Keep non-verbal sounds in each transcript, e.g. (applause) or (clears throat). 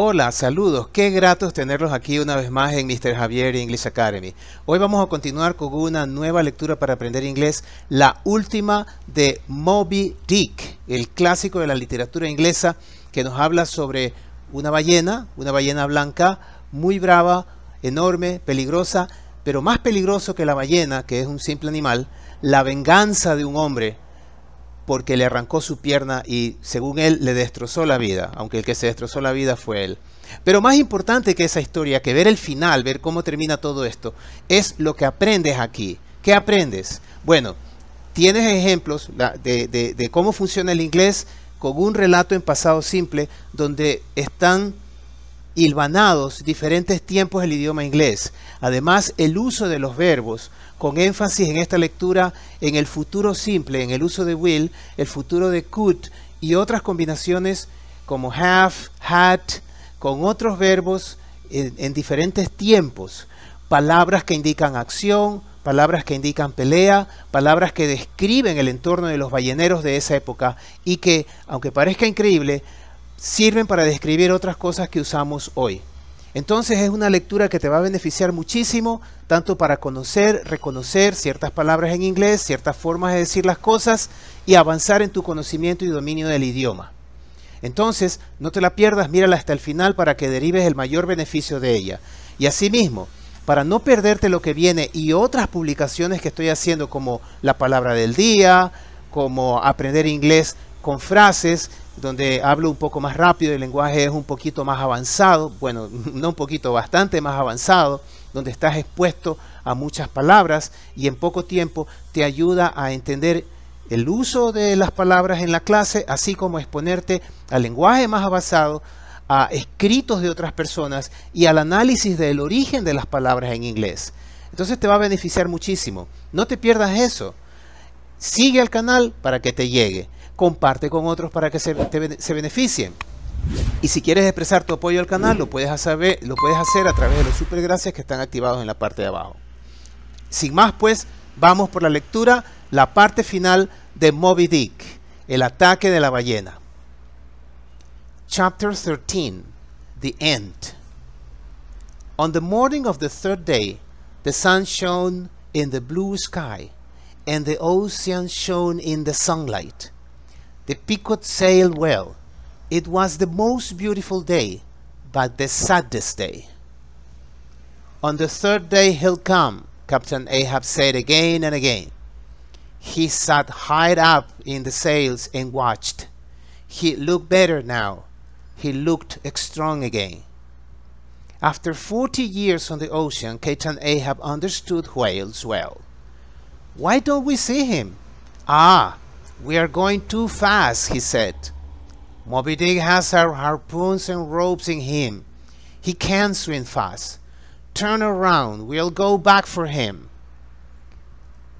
Hola, saludos. Qué grato tenerlos aquí una vez más en Mr. Javier English Academy. Hoy vamos a continuar con una nueva lectura para aprender inglés, la última de Moby Dick, el clásico de la literatura inglesa que nos habla sobre una ballena, una ballena blanca, muy brava, enorme, peligrosa, pero más peligroso que la ballena, que es un simple animal, la venganza de un hombre porque le arrancó su pierna y, según él, le destrozó la vida, aunque el que se destrozó la vida fue él. Pero más importante que esa historia, que ver el final, ver cómo termina todo esto, es lo que aprendes aquí. ¿Qué aprendes? Bueno, tienes ejemplos de, cómo funciona el inglés con un relato en pasado simple donde están hilvanados diferentes tiempos del idioma inglés. Además, el uso de los verbos, con énfasis en esta lectura en el futuro simple, en el uso de will, el futuro de could y otras combinaciones como have, had, con otros verbos en, diferentes tiempos, palabras que indican acción, palabras que indican pelea, palabras que describen el entorno de los balleneros de esa época y que, aunque parezca increíble, sirven para describir otras cosas que usamos hoy. Entonces es una lectura que te va a beneficiar muchísimo, tanto para conocer, reconocer ciertas palabras en inglés, ciertas formas de decir las cosas y avanzar en tu conocimiento y dominio del idioma. Entonces, no te la pierdas, mírala hasta el final para que derives el mayor beneficio de ella. Y asimismo, para no perderte lo que viene y otras publicaciones que estoy haciendo como la palabra del día, como aprender inglés con frases donde hablo un poco más rápido, el lenguaje es un poquito más avanzado, bueno, (laughs) no un poquito, bastante más avanzado, donde estás expuesto a muchas palabras y en poco tiempo te ayuda a entender el uso de las palabras en la clase, así como exponerte al lenguaje más avanzado, a escritos de otras personas y al análisis del origen de las palabras en inglés. Entonces te va a beneficiar muchísimo. No te pierdas eso. Sigue al canal para que te llegue comparte con otros para que se, beneficien. Y si quieres expresar tu apoyo al canal, lo puedes, hacer, lo puedes hacer a través de los supergracias que están activados en la parte de abajo. Sin más, pues, vamos por la lectura, la parte final de Moby Dick, el ataque de la ballena. Chapter 13, The End. On the morning of the third day, the sun shone in the blue sky, and the ocean shone in the sunlight. The Pequot sailed well. It was the most beautiful day, but the saddest day. On the third day he'll come, Captain Ahab said again and again. He sat high up in the sails and watched. He looked better now. He looked strong again. After 40 years on the ocean, Captain Ahab understood whales well. Why don't we see him? Ah, we are going too fast, he said. Moby Dick has our harpoons and ropes in him. He can swim fast. Turn around, we'll go back for him.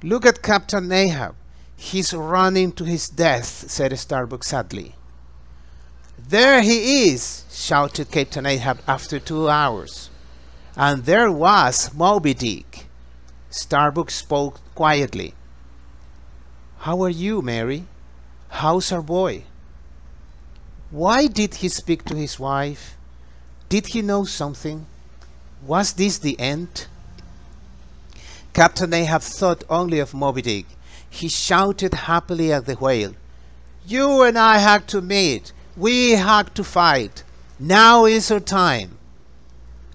Look at Captain Ahab. He's running to his death, said Starbuck sadly. There he is, shouted Captain Ahab after two hours. And there was Moby Dick. Starbuck spoke quietly. How are you, Mary? How's our boy? Why did he speak to his wife? Did he know something? Was this the end? Captain Ahab thought only of Moby Dick. He shouted happily at the whale. You and I had to meet. We had to fight. Now is our time.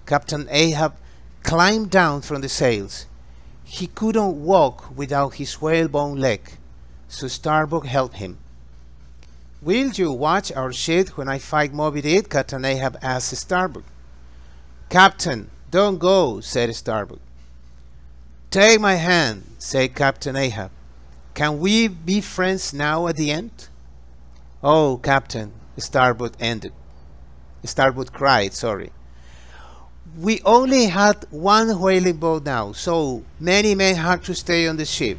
Captain Ahab climbed down from the sails. He couldn't walk without his whalebone leg so Starbuck helped him. Will you watch our ship when I fight Moby Dick? Captain Ahab asked Starbuck. Captain, don't go, said Starbuck. Take my hand, said Captain Ahab. Can we be friends now at the end? Oh, Captain, Starbuck ended. Starbuck cried, sorry. We only had one whaling boat now, so many men had to stay on the ship.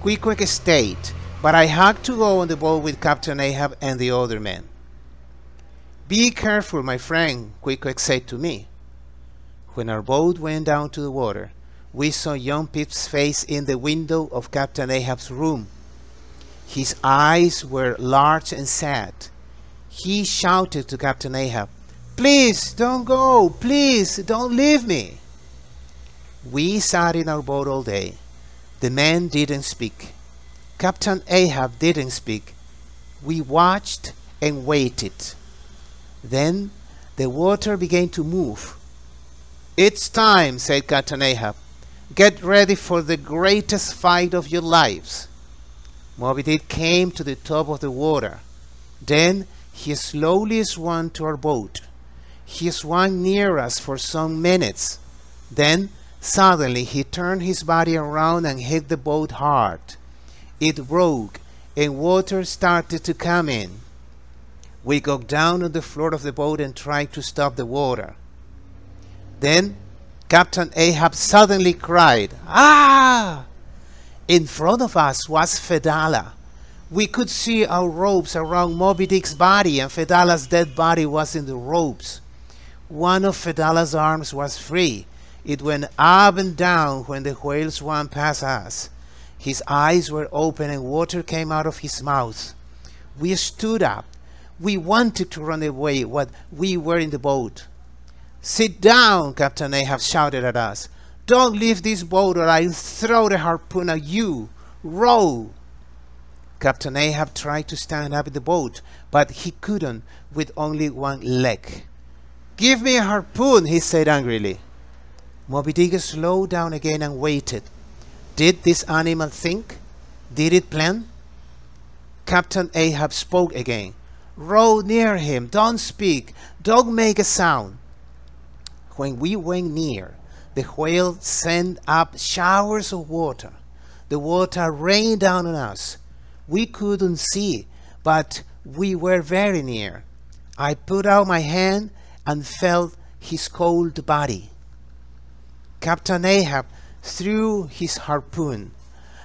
Quick stayed, but I had to go on the boat with Captain Ahab and the other men. Be careful, my friend, Quick said to me. When our boat went down to the water, we saw young Pip's face in the window of Captain Ahab's room. His eyes were large and sad. He shouted to Captain Ahab, Please don't go! Please don't leave me! We sat in our boat all day. The man didn't speak. Captain Ahab didn't speak. We watched and waited. Then the water began to move. It's time, said Captain Ahab. Get ready for the greatest fight of your lives. Moby Dick came to the top of the water. Then he slowly swam to our boat. He swam near us for some minutes. Then Suddenly he turned his body around and hit the boat hard. It broke and water started to come in. We got down on the floor of the boat and tried to stop the water. Then Captain Ahab suddenly cried, Ah! In front of us was Fedala. We could see our ropes around Moby Dick's body, and Fedala's dead body was in the ropes. One of Fedala's arms was free, it went up and down when the whale swam past us. His eyes were open and water came out of his mouth. We stood up. We wanted to run away, but we were in the boat. Sit down, Captain Ahab shouted at us. Don't leave this boat or I'll throw the harpoon at you. Row! Captain Ahab tried to stand up in the boat, but he couldn't with only one leg. Give me a harpoon, he said angrily. Moby Dick slowed down again and waited. Did this animal think? Did it plan? Captain Ahab spoke again. Row near him, don't speak, don't make a sound. When we went near, the whale sent up showers of water. The water rained down on us. We couldn't see, but we were very near. I put out my hand and felt his cold body. Captain Ahab threw his harpoon.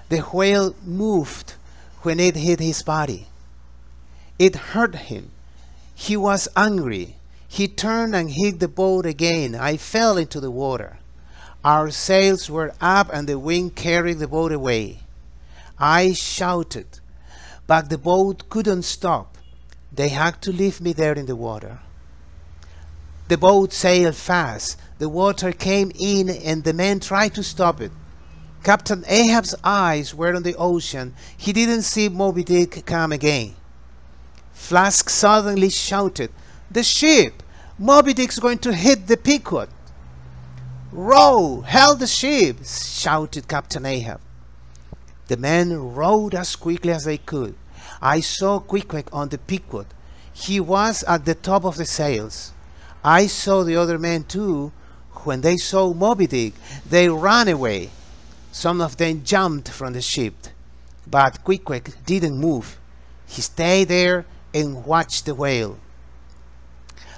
The whale moved when it hit his body. It hurt him. He was angry. He turned and hit the boat again. I fell into the water. Our sails were up and the wind carried the boat away. I shouted, but the boat couldn't stop. They had to leave me there in the water. The boat sailed fast the water came in and the men tried to stop it. Captain Ahab's eyes were on the ocean. He didn't see Moby Dick come again. Flask suddenly shouted, The ship! Moby Dick's going to hit the Pequod! Row! Hail the ship! shouted Captain Ahab. The men rowed as quickly as they could. I saw Quickwick on the Pequod. He was at the top of the sails. I saw the other men too, when they saw Moby Dick, they ran away. Some of them jumped from the ship, but Quiqueg didn't move. He stayed there and watched the whale.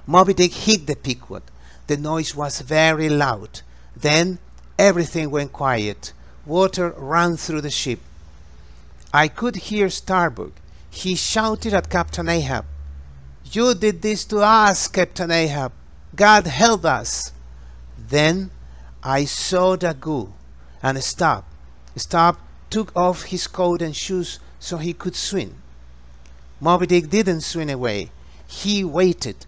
Moby Dick hit the Pequod. The noise was very loud. Then everything went quiet. Water ran through the ship. I could hear Starbuck. He shouted at Captain Ahab, You did this to us, Captain Ahab. God help us. Then I saw Dagu and stopped. Stab took off his coat and shoes so he could swim. Moby Dick didn't swim away. He waited.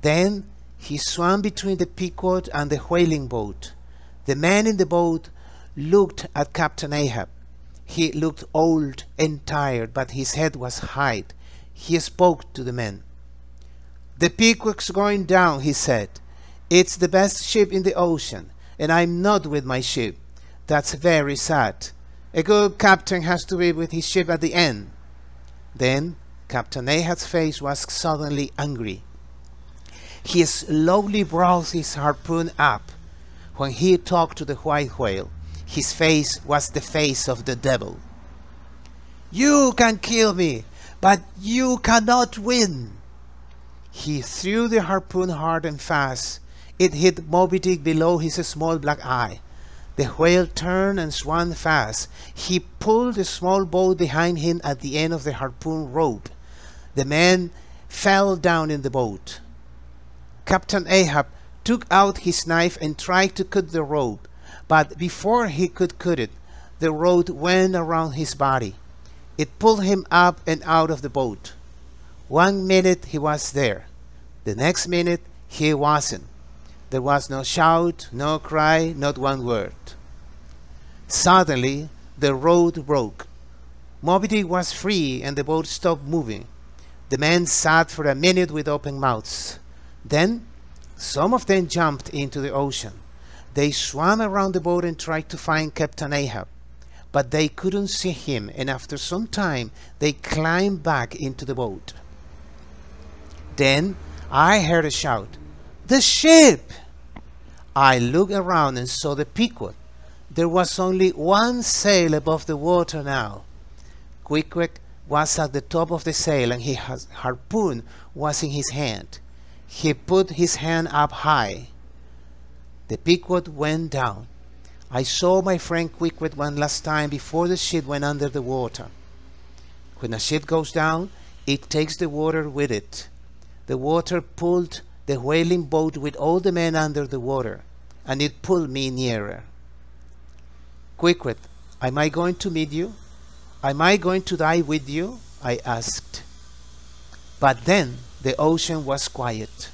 Then he swam between the Pequot and the whaling boat. The man in the boat looked at Captain Ahab. He looked old and tired, but his head was high. He spoke to the men. The Pequot's going down, he said. It's the best ship in the ocean, and I'm not with my ship. That's very sad. A good captain has to be with his ship at the end. Then Captain Ahab's face was suddenly angry. He slowly brought his harpoon up. When he talked to the white whale, his face was the face of the devil. You can kill me, but you cannot win. He threw the harpoon hard and fast, it hit Moby Dick below his small black eye. The whale turned and swam fast. He pulled the small boat behind him at the end of the harpoon rope. The man fell down in the boat. Captain Ahab took out his knife and tried to cut the rope, but before he could cut it, the rope went around his body. It pulled him up and out of the boat. One minute he was there, the next minute he wasn't. There was no shout, no cry, not one word. Suddenly, the road broke. Moby Dick was free and the boat stopped moving. The men sat for a minute with open mouths. Then, some of them jumped into the ocean. They swam around the boat and tried to find Captain Ahab, but they couldn't see him, and after some time, they climbed back into the boat. Then I heard a shout, The ship! I looked around and saw the Pequod. There was only one sail above the water now. Quickquick was at the top of the sail and his harpoon was in his hand. He put his hand up high. The Pequod went down. I saw my friend Quickquick one last time before the ship went under the water. When a ship goes down, it takes the water with it. The water pulled the whaling boat with all the men under the water, and it pulled me nearer. Quickwit, am I going to meet you? Am I going to die with you? I asked. But then the ocean was quiet.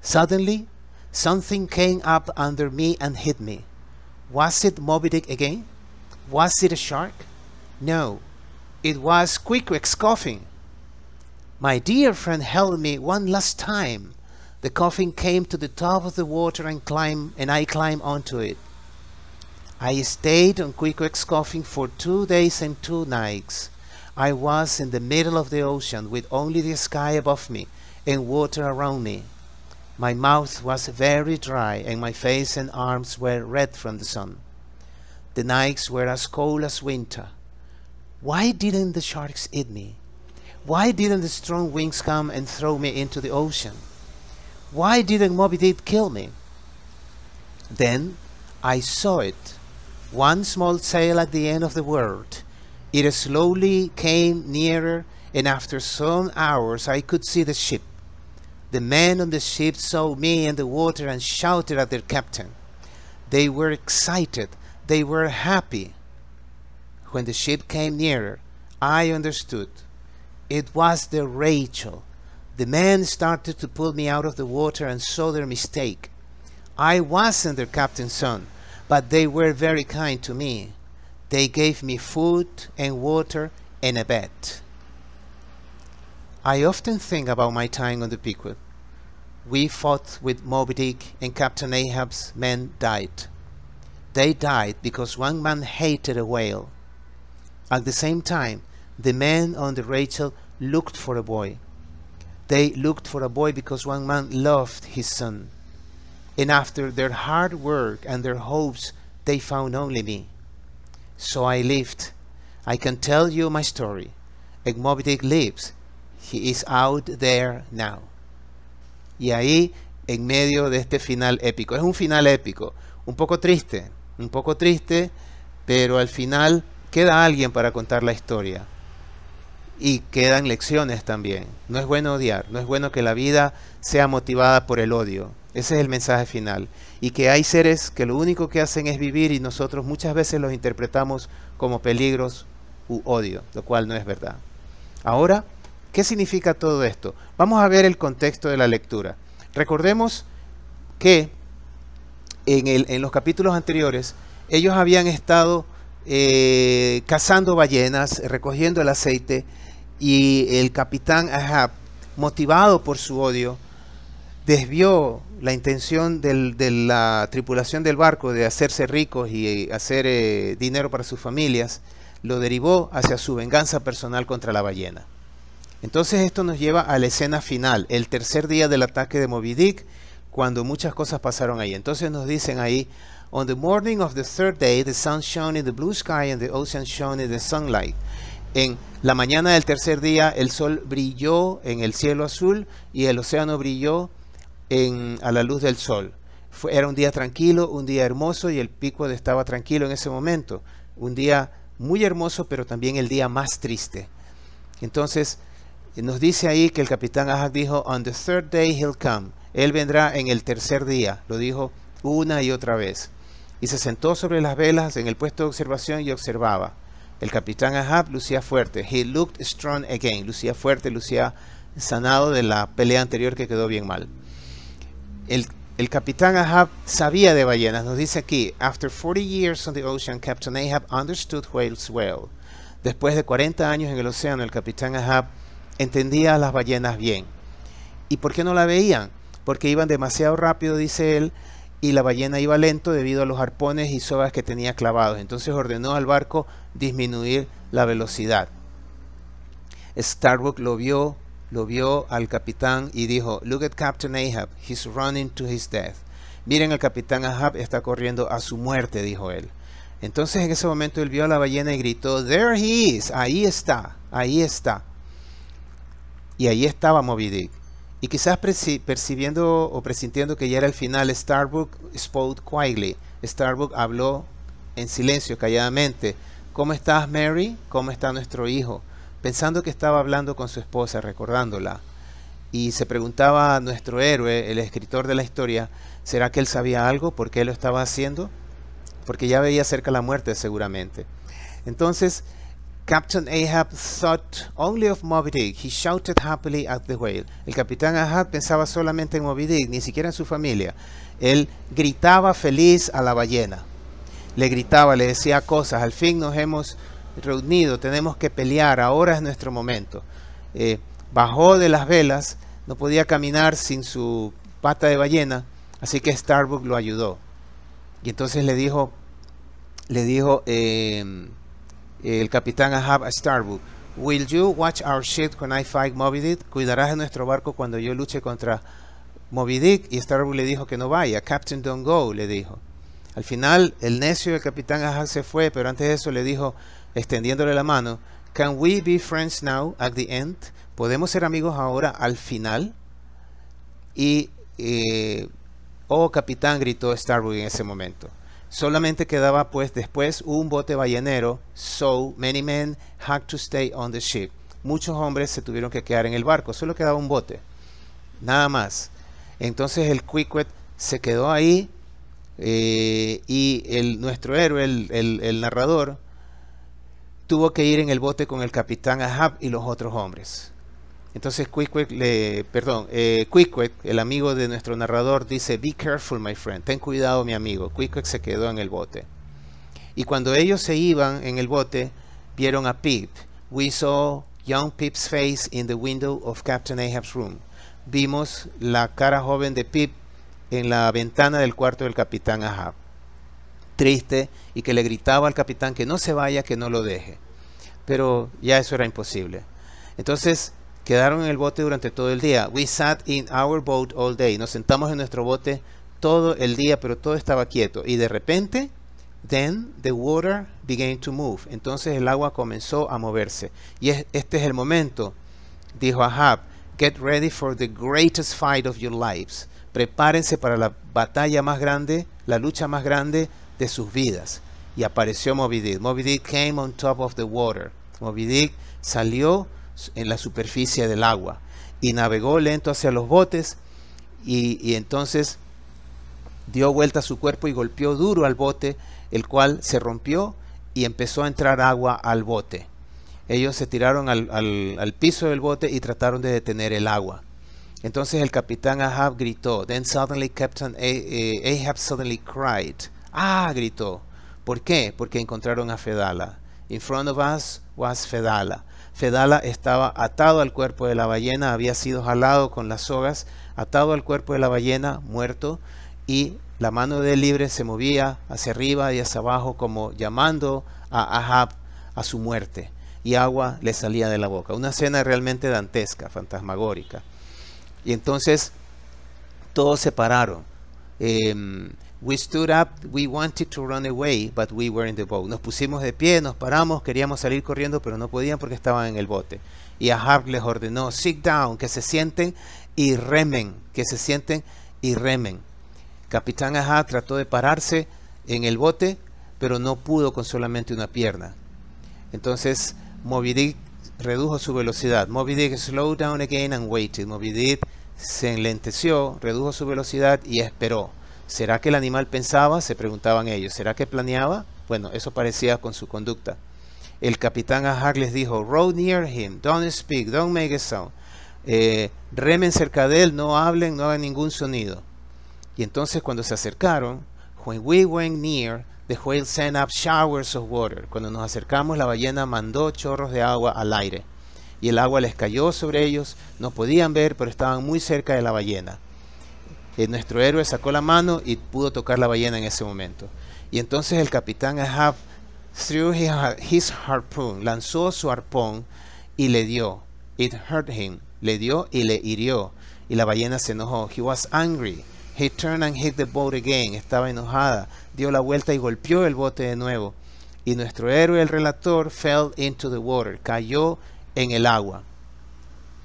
Suddenly, something came up under me and hit me. Was it Moby Dick again? Was it a shark? No, it was Quickwick coughing. My dear friend held me one last time. The coffin came to the top of the water and climb, and I climbed onto it. I stayed on Quiquek's coffin for two days and two nights. I was in the middle of the ocean with only the sky above me and water around me. My mouth was very dry and my face and arms were red from the sun. The nights were as cold as winter. Why didn't the sharks eat me? Why didn't the strong winds come and throw me into the ocean? Why didn't Moby Dick kill me? Then I saw it, one small sail at the end of the world. It slowly came nearer, and after some hours I could see the ship. The men on the ship saw me in the water and shouted at their captain. They were excited. They were happy. When the ship came nearer, I understood. It was the Rachel. The men started to pull me out of the water and saw their mistake. I wasn't their captain's son, but they were very kind to me. They gave me food and water and a bed. I often think about my time on the Pequot. We fought with Moby Dick and Captain Ahab's men died. They died because one man hated a whale. At the same time, the men on the Rachel looked for a boy. They looked for a boy because one man loved his son. And after their hard work and their hopes, they found only me. So I lived. I can tell you my story. Egmobidik lives. He is out there now. Y ahí, en medio de este final épico. Es un final épico. Un poco triste. Un poco triste, pero al final queda alguien para contar la historia. y quedan lecciones también. No es bueno odiar, no es bueno que la vida sea motivada por el odio. Ese es el mensaje final. Y que hay seres que lo único que hacen es vivir y nosotros muchas veces los interpretamos como peligros u odio, lo cual no es verdad. Ahora, ¿qué significa todo esto? Vamos a ver el contexto de la lectura. Recordemos que en, el, en los capítulos anteriores ellos habían estado eh, cazando ballenas, recogiendo el aceite, y el capitán Ahab, motivado por su odio, desvió la intención de la tripulación del barco de hacerse ricos y eh, hacer eh, dinero para sus familias, lo derivó hacia su venganza personal contra la ballena. Entonces esto nos lleva a la escena final, el tercer día del ataque de Moby Dick, cuando muchas cosas pasaron ahí. Entonces nos dicen ahí, On the morning of the third day, the sun shone in the blue sky and the ocean shone in the sunlight en la mañana del tercer día el sol brilló en el cielo azul y el océano brilló a la luz del sol. era un día tranquilo, un día hermoso y el pico estaba tranquilo en ese momento. Un día muy hermoso, pero también el día más triste. Entonces, nos dice ahí que el capitán Ahab dijo, On the third day he'll come. Él vendrá en el tercer día. Lo dijo una y otra vez. Y se sentó sobre las velas en el puesto de observación y observaba. El capitán Ahab lucía fuerte. He looked strong again. Lucía fuerte, lucía sanado de la pelea anterior que quedó bien mal. El, capitán Ahab sabía de ballenas. Nos dice aquí, after 40 years on the ocean, Captain Ahab understood whales well. Después de 40 años en el océano, el capitán Ahab entendía a las ballenas bien. ¿Y por qué no la veían? Porque iban demasiado rápido, dice él, y la ballena iba lento debido a los arpones y sobas que tenía clavados. Entonces ordenó al barco disminuir la velocidad. Starbuck lo vio, lo vio al capitán y dijo, look at Captain Ahab, he's running to his death. Miren al capitán Ahab, está corriendo a su muerte, dijo él. Entonces en ese momento él vio a la ballena y gritó, there he is, ahí está, ahí está. Y ahí estaba Moby Dick. Y quizás percibiendo o presintiendo que ya era el final, Starbuck spoke quietly. Starbuck habló en silencio, calladamente. ¿Cómo estás, Mary? ¿Cómo está nuestro hijo? Pensando que estaba hablando con su esposa, recordándola. Y se preguntaba a nuestro héroe, el escritor de la historia, ¿será que él sabía algo? ¿Por qué lo estaba haciendo? Porque ya veía cerca la muerte, seguramente. Entonces, Captain Ahab thought only of Moby Dick. He shouted happily at the whale. El capitán Ahab pensaba solamente en Moby Dick, ni siquiera en su familia. Él gritaba feliz a la ballena le gritaba, le decía cosas, al fin nos hemos reunido, tenemos que pelear, ahora es nuestro momento. Eh, bajó de las velas, no podía caminar sin su pata de ballena, así que Starbuck lo ayudó. Y entonces le dijo, le dijo em, el capitán Ahab a Starbuck, Will you watch our ship when I fight Moby Dick? Cuidarás de nuestro barco cuando yo luche contra Moby Dick. Y Starbuck le dijo que no vaya. Captain, don't go, le dijo. Al final, el necio del capitán Ajax se fue, pero antes de eso le dijo, extendiéndole la mano, Can we be friends now at the end? ¿Podemos ser amigos ahora al final? Y, eh, oh capitán, gritó Starbuck en ese momento. Solamente quedaba pues después un bote ballenero, so many men had to stay on the ship. Muchos hombres se tuvieron que quedar en el barco, solo quedaba un bote, nada más. Entonces el Quickwit se quedó ahí eh, y el, nuestro héroe, el, narrador, tuvo que ir en el bote con el capitán Ahab y los otros hombres. Entonces Quickwick le, perdón, eh, Quickwick, el amigo de nuestro narrador, dice, be careful, my friend, ten cuidado, mi amigo. Quickwick se quedó en el bote. Y cuando ellos se iban en el bote, vieron a Pip. We saw young Pip's face in the window of Captain Ahab's room. Vimos la cara joven de Pip en la ventana del cuarto del capitán Ahab, triste y que le gritaba al capitán que no se vaya, que no lo deje. Pero ya eso era imposible. Entonces quedaron en el bote durante todo el día. We sat in our boat all day. Nos sentamos en nuestro bote todo el día, pero todo estaba quieto. Y de repente, then the water began to move. Entonces el agua comenzó a moverse. Y este es el momento, dijo Ahab. Get ready for the greatest fight of your lives prepárense para la batalla más grande, la lucha más grande de sus vidas. Y apareció Moby Dick. Moby Dick came on top of the water. salió en la superficie del agua y navegó lento hacia los botes y, entonces dio vuelta a su cuerpo y golpeó duro al bote, el cual se rompió y empezó a entrar agua al bote. Ellos se tiraron al, piso del bote y trataron de detener el agua. Entonces el capitán Ahab gritó. Then suddenly Captain eh, Ahab suddenly cried. Ah, gritó. ¿Por qué? Porque encontraron a Fedala. In front of us was Fedala. Fedala estaba atado al cuerpo de la ballena, había sido jalado con las sogas, atado al cuerpo de la ballena, muerto, y la mano de libre se movía hacia arriba y hacia abajo como llamando a Ahab a su muerte, y agua le salía de la boca. Una escena realmente dantesca, fantasmagórica. Y entonces todos se pararon. Em, we stood up, we wanted to run away, but we were in the boat. Nos pusimos de pie, nos paramos, queríamos salir corriendo, pero no podían porque estaban en el bote. Y Ahab les ordenó, sit down, que se sienten y remen, que se sienten y remen. Capitán Ahab trató de pararse en el bote, pero no pudo con solamente una pierna. Entonces Moby Dick redujo su velocidad. Moby Dick slowed down again and waited. Moby Dick se enlenteció, redujo su velocidad y esperó. ¿Será que el animal pensaba? Se preguntaban ellos. ¿Será que planeaba? Bueno, eso parecía con su conducta. El capitán Ajax les dijo, Row near him, don't speak, don't make a sound. Eh, remen cerca de él, no hablen, no hagan ningún sonido. Y entonces cuando se acercaron, when we went near, the whale sent up showers of water. Cuando nos acercamos, la ballena mandó chorros de agua al aire y el agua les cayó sobre ellos. No podían ver, pero estaban muy cerca de la ballena. Eh, nuestro héroe sacó la mano y pudo tocar la ballena en ese momento. Y entonces el capitán Ahab threw his harpoon, lanzó su arpón y le dio. It hurt him, le dio y le hirió. Y la ballena se enojó. He was angry. He turned and hit the boat again. Estaba enojada. Dio la vuelta y golpeó el bote de nuevo. Y nuestro héroe, el relator, fell into the water. Cayó en el agua.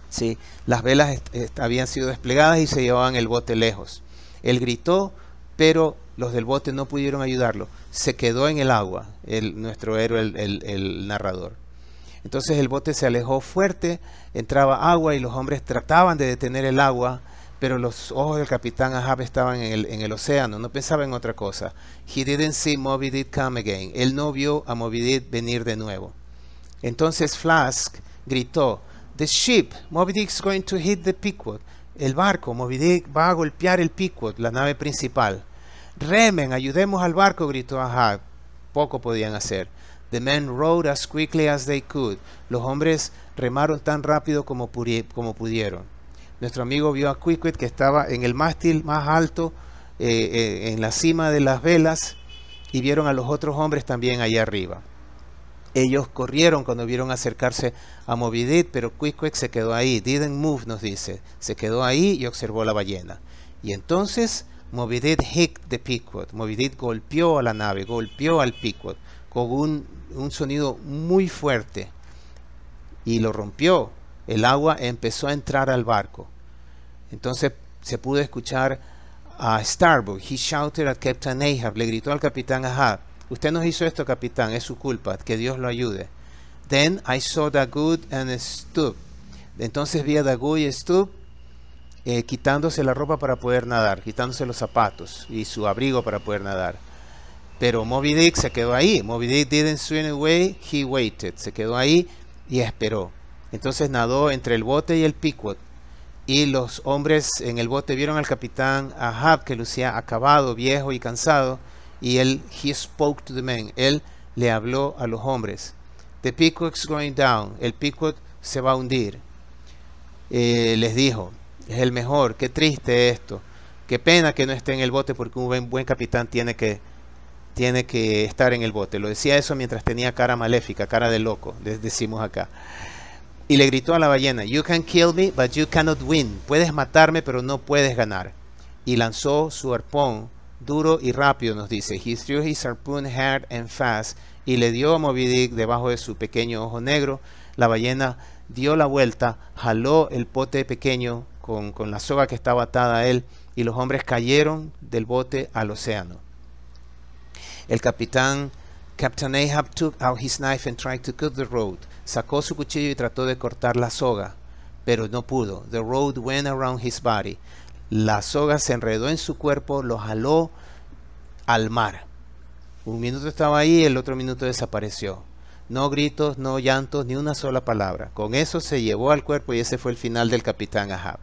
¿Sí? Las velas habían sido desplegadas y se llevaban el bote lejos. Él gritó, pero los del bote no pudieron ayudarlo. Se quedó en el agua, el, nuestro héroe, el, narrador. Entonces el bote se alejó fuerte, entraba agua y los hombres trataban de detener el agua, pero los ojos del capitán Ahab estaban en el, océano, no pensaba en otra cosa. He didn't see come again. Él no vio a Moby venir de nuevo. Entonces Flask gritó, The ship, Moby Dick's going to hit the Pequod. El barco, Moby Dick, va a golpear el Pequod, la nave principal. Remen, ayudemos al barco, gritó Ahab. Poco podían hacer. The men rowed as quickly as they could. Los hombres remaron tan rápido como, pudieron. Nuestro amigo vio a Quickwit que estaba en el mástil más alto, eh, eh, en la cima de las velas, y vieron a los otros hombres también allá arriba. Ellos corrieron cuando vieron acercarse a Moby pero Quickwick se quedó ahí. Didn't move, nos dice. Se quedó ahí y observó la ballena. Y entonces Moby hit the Pequod. Moby golpeó a la nave, golpeó al Pequod con un, un sonido muy fuerte y lo rompió. El agua empezó a entrar al barco. Entonces se pudo escuchar a Starbuck. He shouted at Captain Ahab. Le gritó al capitán Ahab. Usted nos hizo esto, capitán, es su culpa, que Dios lo ayude. Then I saw good and Entonces vi a Dagood y Stub eh, quitándose la ropa para poder nadar, quitándose los zapatos y su abrigo para poder nadar. Pero Moby Dick se quedó ahí. Moby Dick didn't swim away, he waited. Se quedó ahí y esperó. Entonces nadó entre el bote y el Pequot. Y los hombres en el bote vieron al capitán Ahab, que lucía acabado, viejo y cansado y él, he spoke to the men, él le habló a los hombres. The peacock's going down, el peacock se va a hundir. Eh, les dijo, es el mejor, qué triste esto, qué pena que no esté en el bote porque un buen, buen capitán tiene que, tiene que estar en el bote. Lo decía eso mientras tenía cara maléfica, cara de loco, decimos acá. Y le gritó a la ballena, You can kill me, but you cannot win. Puedes matarme, pero no puedes ganar. Y lanzó su arpón duro y rápido, nos dice. He threw his harpoon hard and fast y le dio a Moby debajo de su pequeño ojo negro. La ballena dio la vuelta, jaló el pote pequeño con, con la soga que estaba atada a él y los hombres cayeron del bote al océano. El capitán Captain Ahab took out his knife and tried to cut the road. Sacó su cuchillo y trató de cortar la soga, pero no pudo. The road went around his body. La soga se enredó en su cuerpo, lo jaló al mar. Un minuto estaba ahí, el otro minuto desapareció. No gritos, no llantos, ni una sola palabra. Con eso se llevó al cuerpo y ese fue el final del capitán Ahab.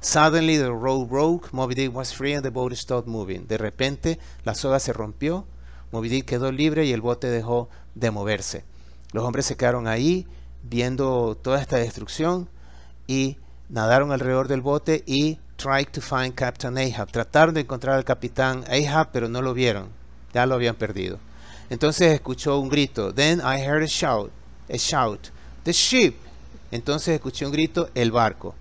Suddenly the rope broke, Moby was free and the boat stopped moving. De repente la soga se rompió, Moby Dick quedó libre y el bote dejó de moverse. Los hombres se quedaron ahí viendo toda esta destrucción y nadaron alrededor del bote y to find Captain Ahab. Trataron de encontrar al capitán Ahab, pero no lo vieron. Ya lo habían perdido. Entonces escuchó un grito. Then I heard a shout. A shout. The ship. Entonces escuché un grito. El barco.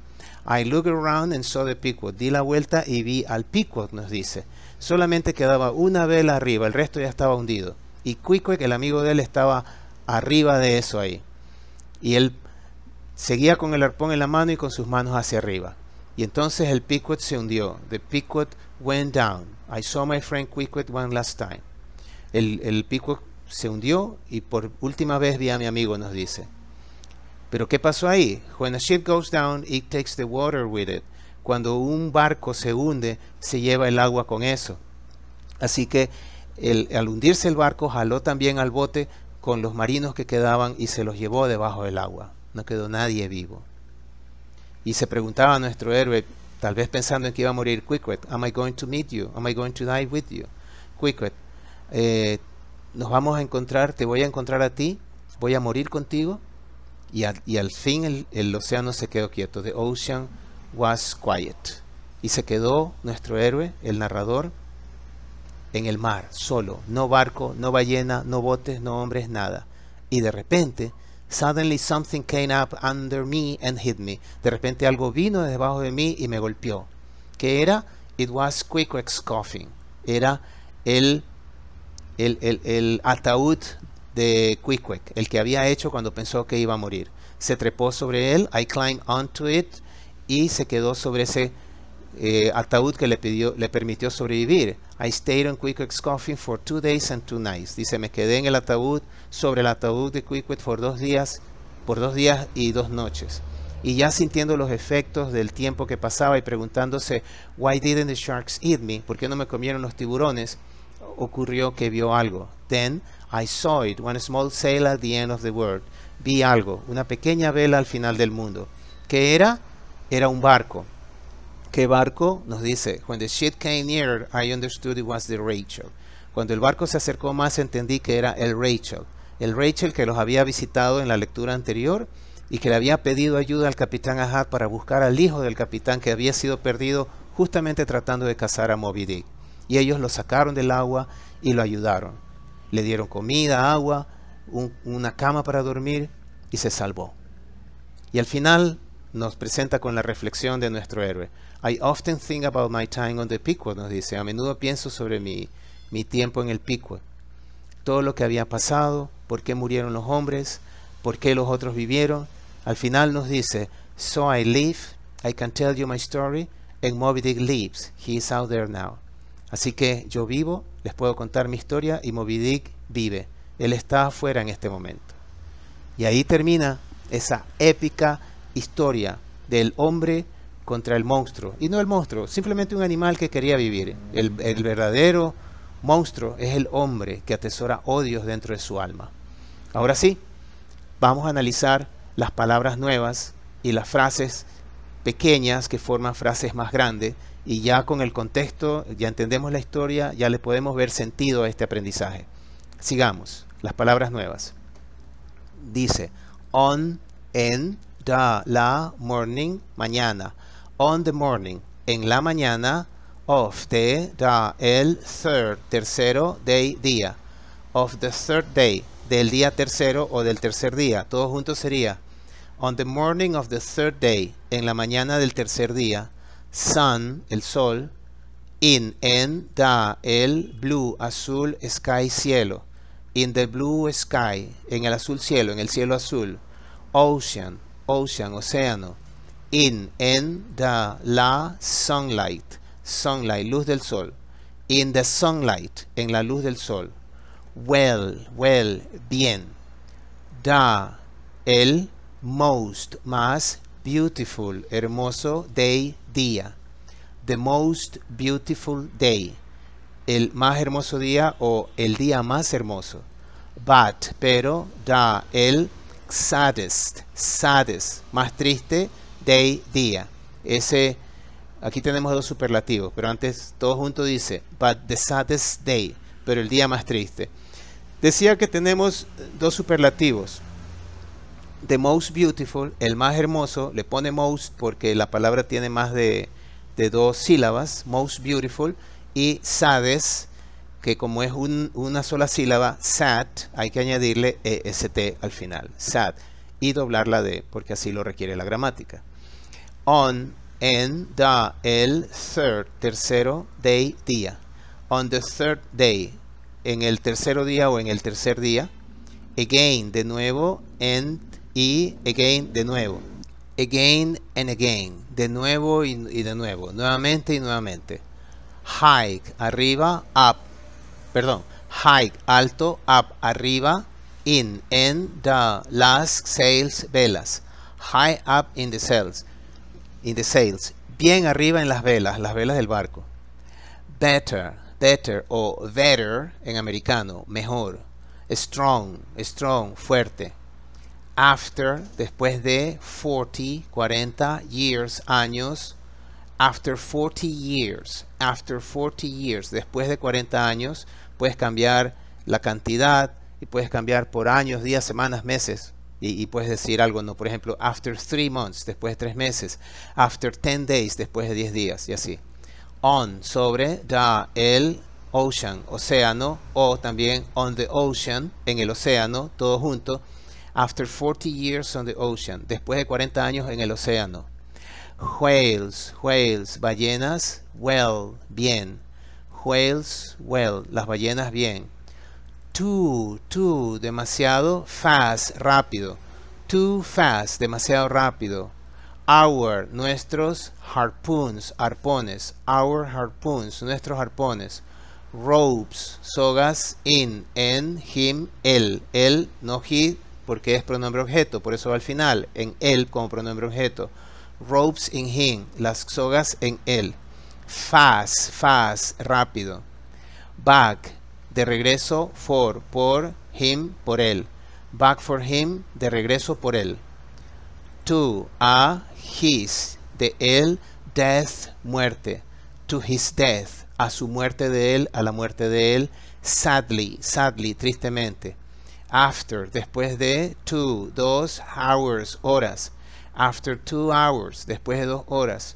I looked around and saw the Pequod. Di la vuelta y vi al Pequod, nos dice. Solamente quedaba una vela arriba. El resto ya estaba hundido. Y que el amigo de él, estaba arriba de eso ahí. Y él seguía con el arpón en la mano y con sus manos hacia arriba. Y entonces el Piquet se hundió. The Pequot went down. I saw my friend Pequot one last time. El, el se hundió y por última vez vi a mi amigo, nos dice. Pero ¿qué pasó ahí? When a ship goes down, it takes the water with it. Cuando un barco se hunde, se lleva el agua con eso. Así que al hundirse el barco, jaló también al bote con los marinos que quedaban y se los llevó debajo del agua. No quedó nadie vivo. Y se preguntaba a nuestro héroe, tal vez pensando en que iba a morir, Quickwit, am I going to meet you? Am I going to die with you? Quickwit, eh, nos vamos a encontrar, te voy a encontrar a ti, voy a morir contigo. Y, y al fin el, el, océano se quedó quieto. The ocean was quiet. Y se quedó nuestro héroe, el narrador, en el mar, solo. No barco, no ballena, no botes, no hombres, nada. Y de repente Suddenly something came up under me and hit me. De repente algo vino debajo de mí y me golpeó. ¿Qué era? It was Quickwick's coffin. Era el, el, el, ataúd de Quickwick, el que había hecho cuando pensó que iba a morir. Se trepó sobre él, I climbed onto it, y se quedó sobre ese eh, ataúd que le, pidió, le permitió sobrevivir. I stayed on Quickwick's Coffin for two days and two nights. Dice, me quedé en el ataúd, sobre el ataúd de Quickwick por dos días, por dos días y dos noches. Y ya sintiendo los efectos del tiempo que pasaba y preguntándose, why didn't the sharks eat me? ¿Por qué no me comieron los tiburones? Ocurrió que vio algo. Then I saw it, one small sail at the end of the world. Vi algo, una pequeña vela al final del mundo. ¿Qué era? Era un barco ¿Qué barco? Nos dice, ship I understood it was the Rachel. Cuando el barco se acercó más, entendí que era el Rachel. El Rachel que los había visitado en la lectura anterior y que le había pedido ayuda al capitán Ahab para buscar al hijo del capitán que había sido perdido justamente tratando de cazar a Moby Dick. Y ellos lo sacaron del agua y lo ayudaron. Le dieron comida, agua, una cama para dormir y se salvó. Y al final nos presenta con la reflexión de nuestro héroe. I often think about my time on the nos dice. A menudo pienso sobre mi, mi tiempo en el pico. Todo lo que había pasado, por qué murieron los hombres, por qué los otros vivieron. Al final nos dice, So I live, I can tell you my story, and Moby Dick lives, he out there now. Así que yo vivo, les puedo contar mi historia y Moby Dick vive. Él está afuera en este momento. Y ahí termina esa épica historia del hombre contra el monstruo. Y no el monstruo, simplemente un animal que quería vivir. El, verdadero monstruo es el hombre que atesora odios dentro de su alma. Ahora sí, vamos a analizar las palabras nuevas y las frases pequeñas que forman frases más grandes y ya con el contexto, ya entendemos la historia, ya le podemos ver sentido a este aprendizaje. Sigamos, las palabras nuevas. Dice, on, en, da, la, morning, mañana on the morning, en la mañana, of the, da, el third, tercero day, día, of the third day, del día tercero o del tercer día, todo juntos sería, on the morning of the third day, en la mañana del tercer día, sun, el sol, in, en, da, el blue, azul, sky, cielo, in the blue sky, en el azul cielo, en el cielo azul, ocean, ocean, océano, in, en, da, la, sunlight, sunlight, luz del sol, in the sunlight, en la luz del sol, well, well, bien, Da, el, most, más, beautiful, hermoso, day, día, the most beautiful day, el más hermoso día o el día más hermoso, but, pero, da, el, saddest, saddest, más triste, day, día. Ese, aquí tenemos dos superlativos, pero antes todo junto dice, but the saddest day, pero el día más triste. Decía que tenemos dos superlativos. The most beautiful, el más hermoso, le pone most porque la palabra tiene más de, dos sílabas, most beautiful, y saddest, que como es una sola sílaba, sad, hay que añadirle est al final, sad, y doblar la d, porque así lo requiere la gramática on en the el third tercero day día on the third day en el tercero día o en el tercer día again de nuevo and y again de nuevo again and again de nuevo y, de nuevo nuevamente y nuevamente hike arriba up perdón hike alto up arriba in and the last sales velas high up in the sales in the sails, bien arriba en las velas, las velas del barco. Better, better o better en americano, mejor. Strong, strong, fuerte. After, después de 40, 40 years, años. After 40 years, after 40 years, después de 40 años, puedes cambiar la cantidad y puedes cambiar por años, días, semanas, meses. Y, puedes decir algo, ¿no? Por ejemplo, after three months, después de tres meses. After ten days, después de diez días, y así. On, sobre, da, el, ocean, océano. O también on the ocean, en el océano, todo junto. After 40 years on the ocean, después de 40 años en el océano. Whales, whales, ballenas, well, bien. Whales, well, las ballenas, bien too, too, demasiado fast, rápido. Too fast, demasiado rápido. Our, nuestros harpoons, arpones. Our harpoons, nuestros harpones. Ropes, sogas in, en, him, él. El, no he, porque es pronombre objeto, por eso va al final, en él como pronombre objeto. Ropes in him, las sogas en él. Fast, fast, rápido. Back, de regreso for, por, him, por él. Back for him, de regreso por él. To, a, his, de él, death, muerte. To his death, a su muerte de él, a la muerte de él. Sadly, sadly, tristemente. After, después de two, dos hours, horas. After two hours, después de dos horas.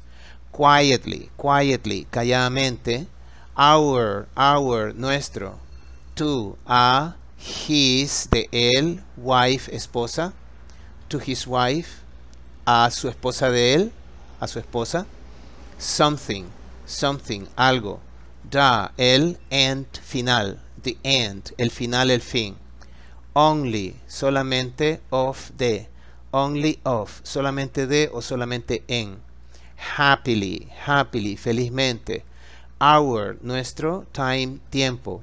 Quietly, quietly, calladamente. Our, our, nuestro to a his de él, wife, esposa, to his wife, a su esposa de él, a su esposa, something, something, algo, da, el, end, final, the end, el final, el fin, only, solamente, of, de, only of, solamente de o solamente en, happily, happily, felizmente, our, nuestro, time, tiempo,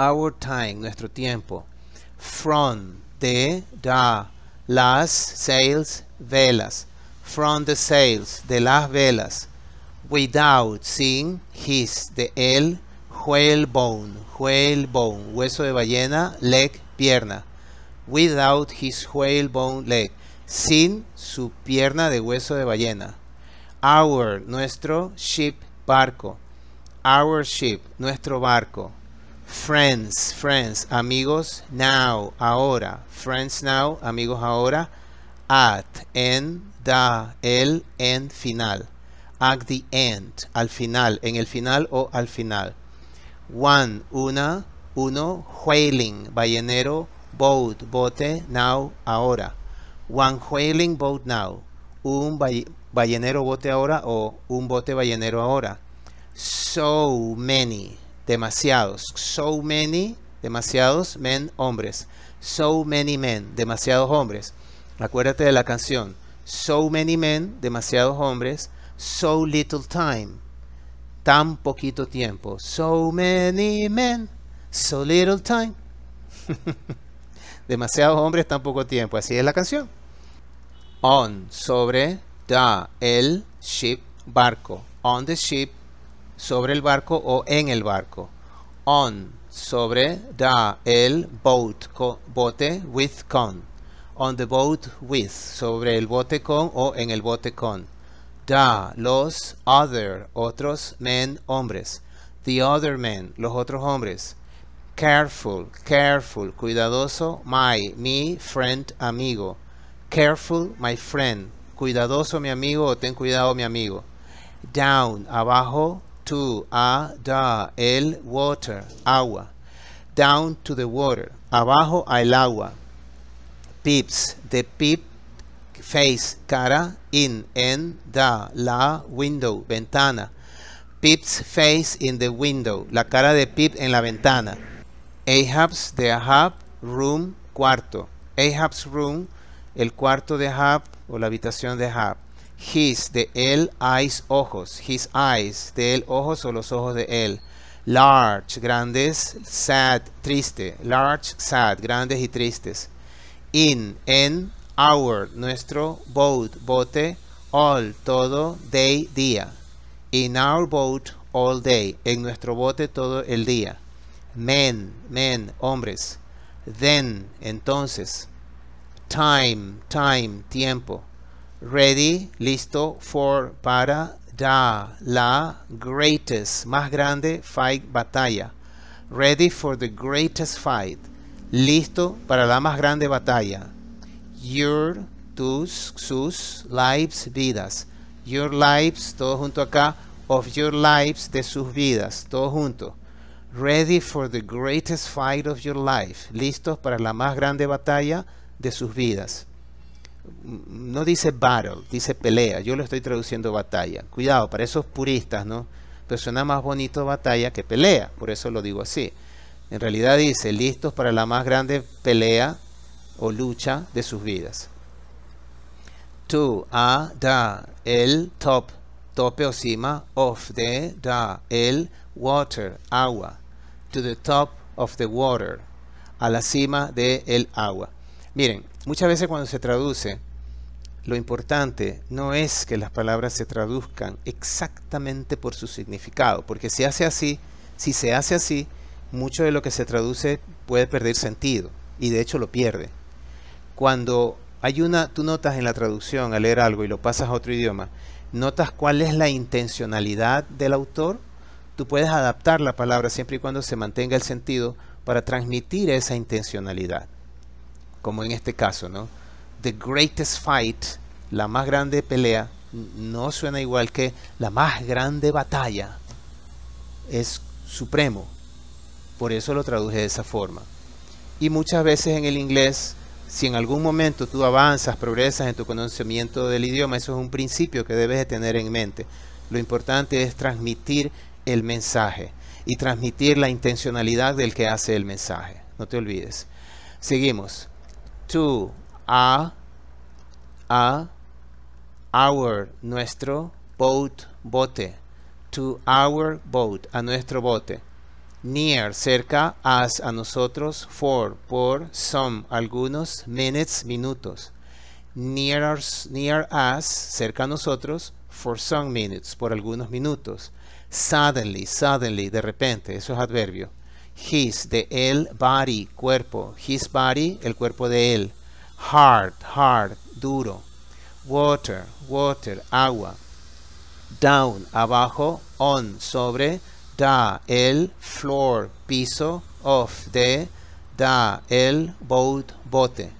our time, nuestro tiempo. From, de, da, las, sails, velas. From the sails, de las velas. Without, sin, his, de él. Whalebone, whalebone, hueso de ballena, leg, pierna. Without his whalebone leg, sin su pierna de hueso de ballena. Our, nuestro ship, barco. Our ship, nuestro barco. Friends, friends, amigos now, ahora. Friends now, amigos ahora. At, en, da, el, en final. At the end, al final, en el final o al final. One, una, uno, whaling, ballenero, boat, bote, now, ahora. One whaling boat now. Un ballenero bote ahora o un bote ballenero ahora. So many demasiados. So many, demasiados men, hombres. So many men, demasiados hombres. Acuérdate de la canción. So many men, demasiados hombres. So little time, tan poquito tiempo. So many men, so little time. (laughs) demasiados hombres, tan poco tiempo. Así es la canción. On, sobre, da, el, ship, barco. On the ship, sobre el barco o en el barco. On, sobre, da, el, boat, bote, with, con. On the boat with, sobre el bote con o en el bote con. Da, los, other, otros, men, hombres. The other men, los otros hombres. Careful, careful, cuidadoso, my, mi, friend, amigo. Careful, my friend, cuidadoso mi amigo o ten cuidado mi amigo. Down, abajo, to a da el water agua down to the water abajo al agua pips the pip face cara in en da la window ventana Pip's face in the window la cara de Pip en la ventana Ahab's the Ahab room cuarto Ahab's room el cuarto de Ahab o la habitación de Ahab His, de él, eyes, ojos. His eyes, de él, ojos o los ojos de él. Large, grandes, sad, triste. Large, sad, grandes y tristes. In, en, our, nuestro, boat, bote, all, todo, day, día. In our boat, all day. En nuestro bote, todo el día. Men, men, hombres. Then, entonces. Time, time, tiempo ready, listo, for, para, da, la, greatest, más grande, fight, batalla. Ready for the greatest fight. Listo para la más grande batalla. Your, tus, sus, lives, vidas. Your lives, todo junto acá. Of your lives, de sus vidas, todo junto. Ready for the greatest fight of your life. Listo para la más grande batalla de sus vidas no dice battle, dice pelea. Yo lo estoy traduciendo batalla. Cuidado, para esos puristas, ¿no? Pero suena más bonito batalla que pelea, por eso lo digo así. En realidad dice, listos para la más grande pelea o lucha de sus vidas. To, a, da, el, top, tope o cima, of, the da, el, water, agua. To the top of the water, a la cima de el agua. Miren, Muchas veces cuando se traduce, lo importante no es que las palabras se traduzcan exactamente por su significado, porque si hace así, si se hace así, mucho de lo que se traduce puede perder sentido y de hecho lo pierde. Cuando hay una, tú notas en la traducción al leer algo y lo pasas a otro idioma, notas cuál es la intencionalidad del autor, tú puedes adaptar la palabra siempre y cuando se mantenga el sentido para transmitir esa intencionalidad como en este caso, ¿no? The Greatest Fight, la más grande pelea, no suena igual que la más grande batalla. Es supremo. Por eso lo traduje de esa forma. Y muchas veces en el inglés, si en algún momento tú avanzas, progresas en tu conocimiento del idioma, eso es un principio que debes de tener en mente. Lo importante es transmitir el mensaje y transmitir la intencionalidad del que hace el mensaje. No te olvides. Seguimos to, a, a, our, nuestro, boat, bote, to our boat, a nuestro bote. Near, cerca, as, a nosotros, for, por, some, algunos, minutes, minutos. Near, near us, cerca a nosotros, for some minutes, por algunos minutos. Suddenly, suddenly, de repente, eso es adverbio his, de él, body, cuerpo, his body, el cuerpo de él, hard, hard, duro, water, water, agua, down, abajo, on, sobre, da, el, floor, piso, Of, de, da, el, boat, bote,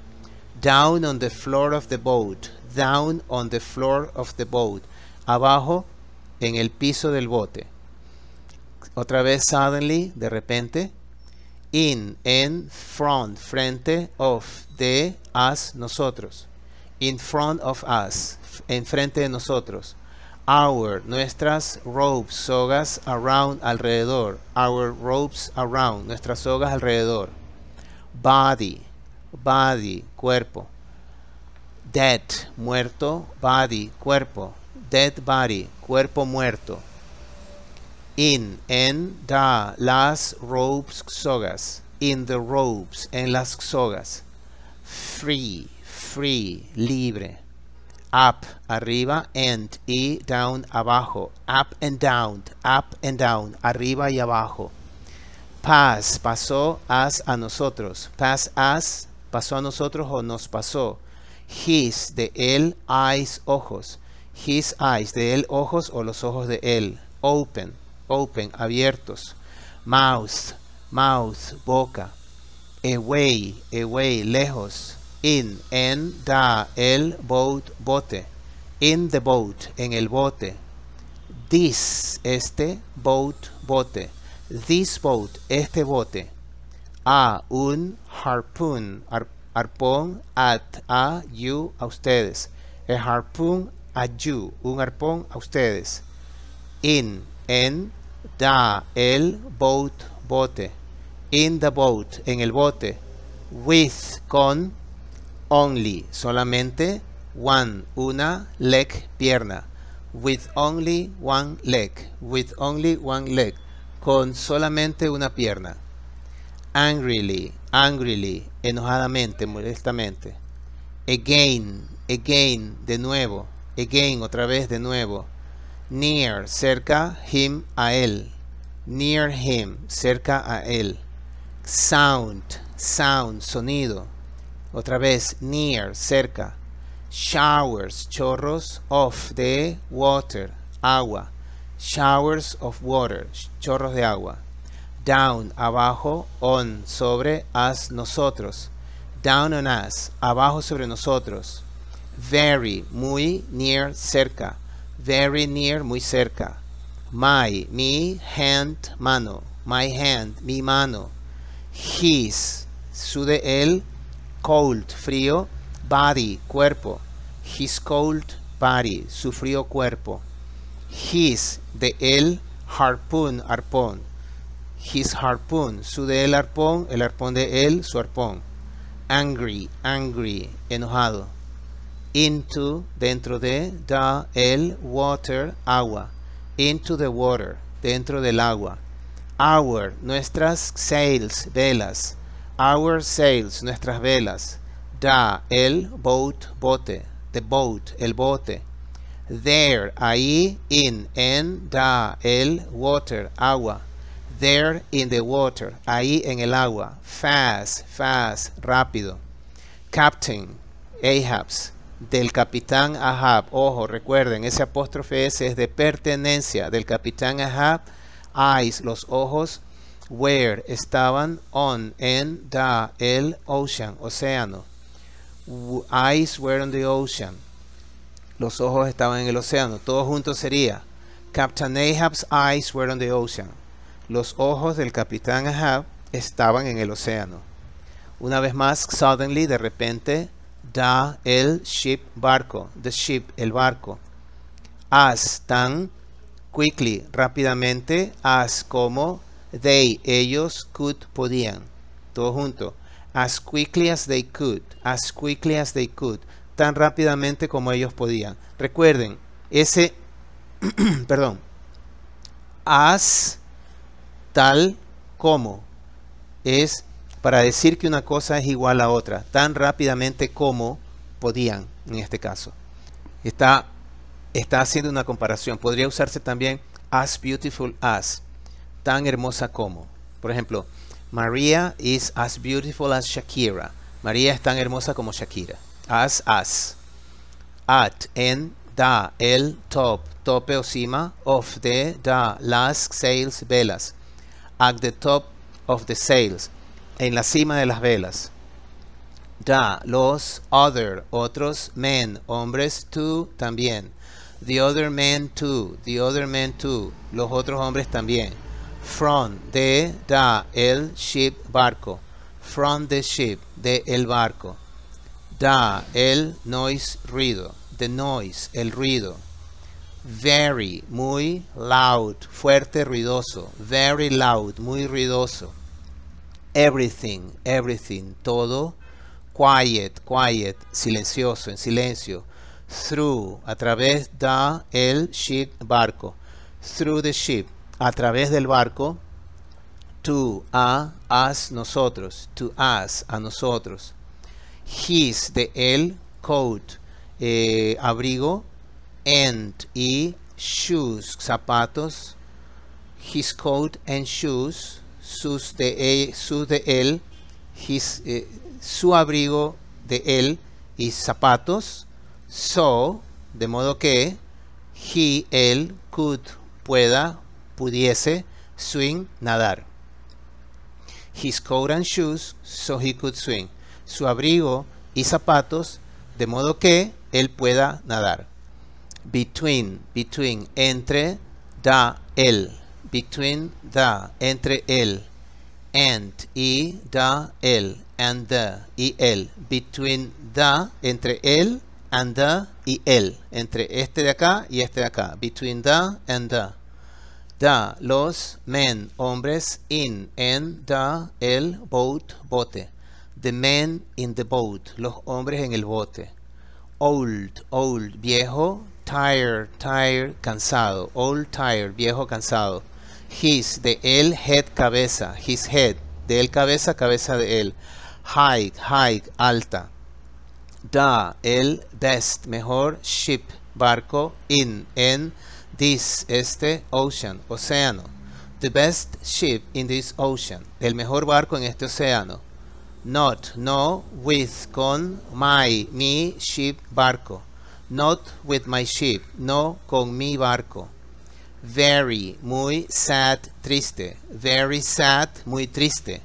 down on the floor of the boat, down on the floor of the boat, abajo, en el piso del bote, otra vez suddenly, de repente. In, en, front, frente, of, de, as, nosotros. In front of us, en frente de nosotros. Our, nuestras ropes sogas, around, alrededor. Our ropes around, nuestras sogas alrededor. Body, body, cuerpo. Dead, muerto, body, cuerpo. Dead body, cuerpo muerto. In, en, da, las ropes, sogas. In the robes, en las sogas. Free, free, libre. Up, arriba, and, y down, abajo. Up and down, up and down, arriba y abajo. Pass, pasó, as, a nosotros. Pass, as, pasó a nosotros o nos pasó. His, de él, eyes, ojos. His eyes, de él, ojos o los ojos de él. Open, open, abiertos. Mouth, mouth, boca. Away, away, lejos. In, en, da, el, boat, bote. In the boat, en el bote. This, este, boat, bote. This boat, este bote. A, un, harpoon, ar, arpón, at, a, you, a ustedes. A harpoon, a you, un harpón, a ustedes. In, en, da el boat bote in the boat en el bote with con only solamente one una leg pierna with only one leg with only one leg con solamente una pierna angrily angrily enojadamente molestamente again again de nuevo again otra vez de nuevo Near, cerca, him, a él. Near him, cerca a él. Sound, sound, sonido. Otra vez, near, cerca. Showers, chorros of, de water, agua. Showers of water, chorros de agua. Down, abajo, on, sobre, as, nosotros. Down on us, abajo sobre nosotros. Very, muy, near, cerca very near, muy cerca. My, me, hand, mano. My hand, mi mano. His, su de él. Cold, frío. Body, cuerpo. His cold body, su frío cuerpo. His, de él. Harpoon, arpón. His harpoon, su de él arpón, el arpón de él, su arpón. Angry, angry, enojado into, dentro de, da el, water, agua. Into the water, dentro del agua. Our, nuestras sails, velas. Our sails, nuestras velas. Da el, boat, bote. The boat, el bote. There, ahí, in, en, da el, water, agua. There in the water, ahí en el agua. Fast, fast, rápido. Captain, Ahabs, del capitán Ahab. Ojo, recuerden, ese apóstrofe S es de pertenencia del capitán Ahab. Eyes, los ojos, where estaban on, en, da, el ocean, océano. Eyes were on the ocean. Los ojos estaban en el océano. Todo junto sería. Captain Ahab's eyes were on the ocean. Los ojos del capitán Ahab estaban en el océano. Una vez más, suddenly, de repente, da el ship barco, the ship el barco. As tan quickly rápidamente, as como they ellos could podían. Todo junto. As quickly as they could, as quickly as they could, tan rápidamente como ellos podían. Recuerden, ese (clears throat) perdón. As tal como es para decir que una cosa es igual a otra, tan rápidamente como podían en este caso. Está, está haciendo una comparación. Podría usarse también as beautiful as, tan hermosa como. Por ejemplo, María is as beautiful as Shakira. María es tan hermosa como Shakira. As, as. At, en, da, el, top, tope o cima, of, the da, las, sales, velas. At the top of the sales en la cima de las velas. Da, los other, otros men, hombres, tú también. The other men too, the other men too, los otros hombres también. From, de, da, el, ship, barco. From the ship, de el barco. Da, el, noise, ruido. The noise, el ruido. Very, muy loud, fuerte, ruidoso. Very loud, muy ruidoso everything, everything, todo, quiet, quiet, silencioso, en silencio, through, a través de el ship, barco, through the ship, a través del barco, to, a, us, nosotros, to us, a nosotros, his, de él, coat, eh, abrigo, and, y shoes, zapatos, his coat and shoes, de, e, his, eh, su abrigo de él y zapatos. So, de modo que he, él, could, pueda, pudiese, swing, nadar. His coat and shoes, so he could swing. Su abrigo y zapatos, de modo que él pueda nadar. Between, between, entre, da, él between the, entre el, and y da el, and the y el, between the, entre el, and the y el, entre este de acá y este de acá, between the and the. The, los, men, hombres, in, en, da el, boat, bote. The men in the boat, los hombres en el bote. Old, old, viejo, tired, tired, cansado. Old, tired, viejo, cansado. His, de él, head, cabeza. His head, de él, cabeza, cabeza de él. High, high, alta. Da, el best, mejor. Ship, barco. In, en. This, este. Ocean, océano. The best ship in this ocean. El mejor barco en este océano. Not, no, with, con, my, mi, ship, barco. Not with my ship, no con mi barco. very, muy sad, triste. Very sad, muy triste.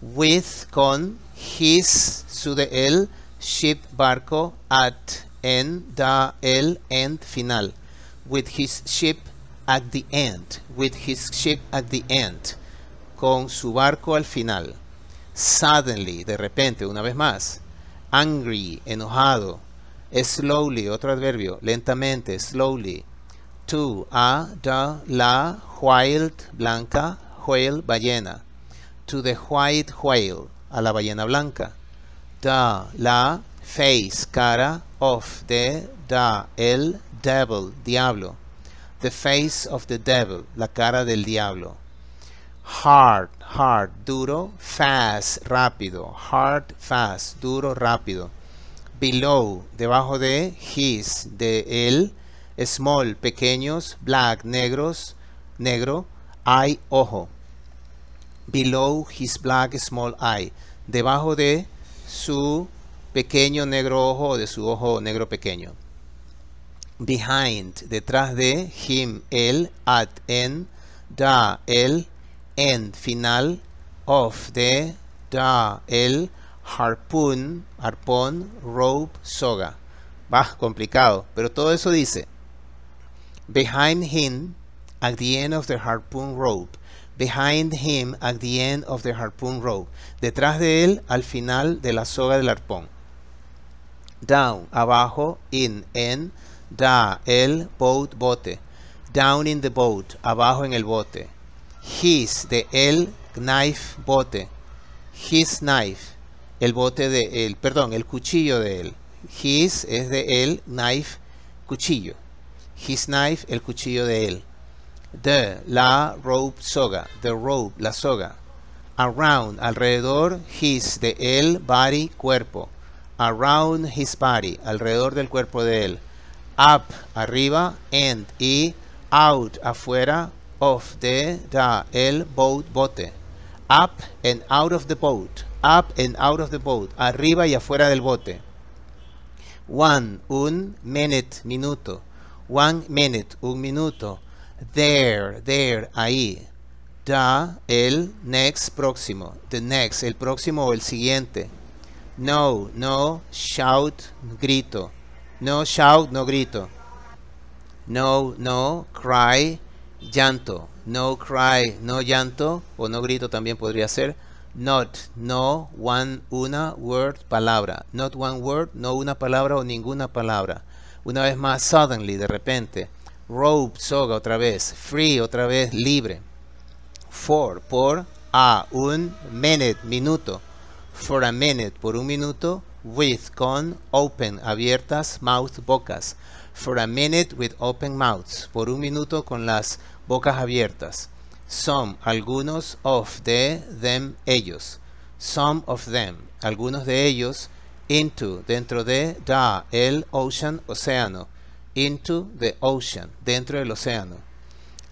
With, con, his, su de él, ship, barco, at, en, da, el, end, final. With his ship at the end. With his ship at the end. Con su barco al final. Suddenly, de repente, una vez más. Angry, enojado. Slowly, otro adverbio, lentamente, slowly To, a, da, la, wild, blanca, whale, ballena. To the white whale, a la ballena blanca. Da, la, face, cara, of, de, da, el, devil, diablo. The face of the devil, la cara del diablo. Hard, hard, duro, fast, rápido. Hard, fast, duro, rápido. Below, debajo de his, de el small, pequeños, black, negros, negro, eye, ojo. Below his black small eye, debajo de su pequeño negro ojo de su ojo negro pequeño. Behind, detrás de him, él, at, en, da, el, end, final, of, de, da, el, harpoon, arpón, rope, soga. Va, complicado, pero todo eso dice. Behind him, at the end of the harpoon rope. Behind him, at the end of the harpoon rope. Detrás de él, al final de la soga del arpón. Down, abajo, in, en, da, el, boat, bote. Down in the boat, abajo en el bote. His, de él, knife, bote. His knife, el bote de él, perdón, el cuchillo de él. His es de él, knife, cuchillo. His knife, el cuchillo de él. The, la rope, soga. The rope, la soga. Around, alrededor. His, de él. Body, cuerpo. Around his body, alrededor del cuerpo de él. Up, arriba. And, y. Out, afuera. Of, the da, el, boat, bote. Up and out of the boat. Up and out of the boat. Arriba y afuera del bote. One, un, minute, minuto. One minute, un minuto. There, there, ahí. da, el, next, próximo. The next, el próximo o el siguiente. No, no, shout, grito. No, shout, no grito. No, no, cry, llanto. No cry, no llanto o no grito también podría ser. Not, no, one, una, word, palabra. Not one word, no una palabra o ninguna palabra. Una vez más, suddenly, de repente. Rope, soga, otra vez. Free, otra vez, libre. For, por. A, un minute, minuto. For a minute, por un minuto. With, con. Open, abiertas. Mouth, bocas. For a minute with open mouths. Por un minuto con las bocas abiertas. Some, algunos. Of, the them, ellos. Some of them, algunos de ellos into, dentro de da, el ocean, océano, into the ocean, dentro del océano.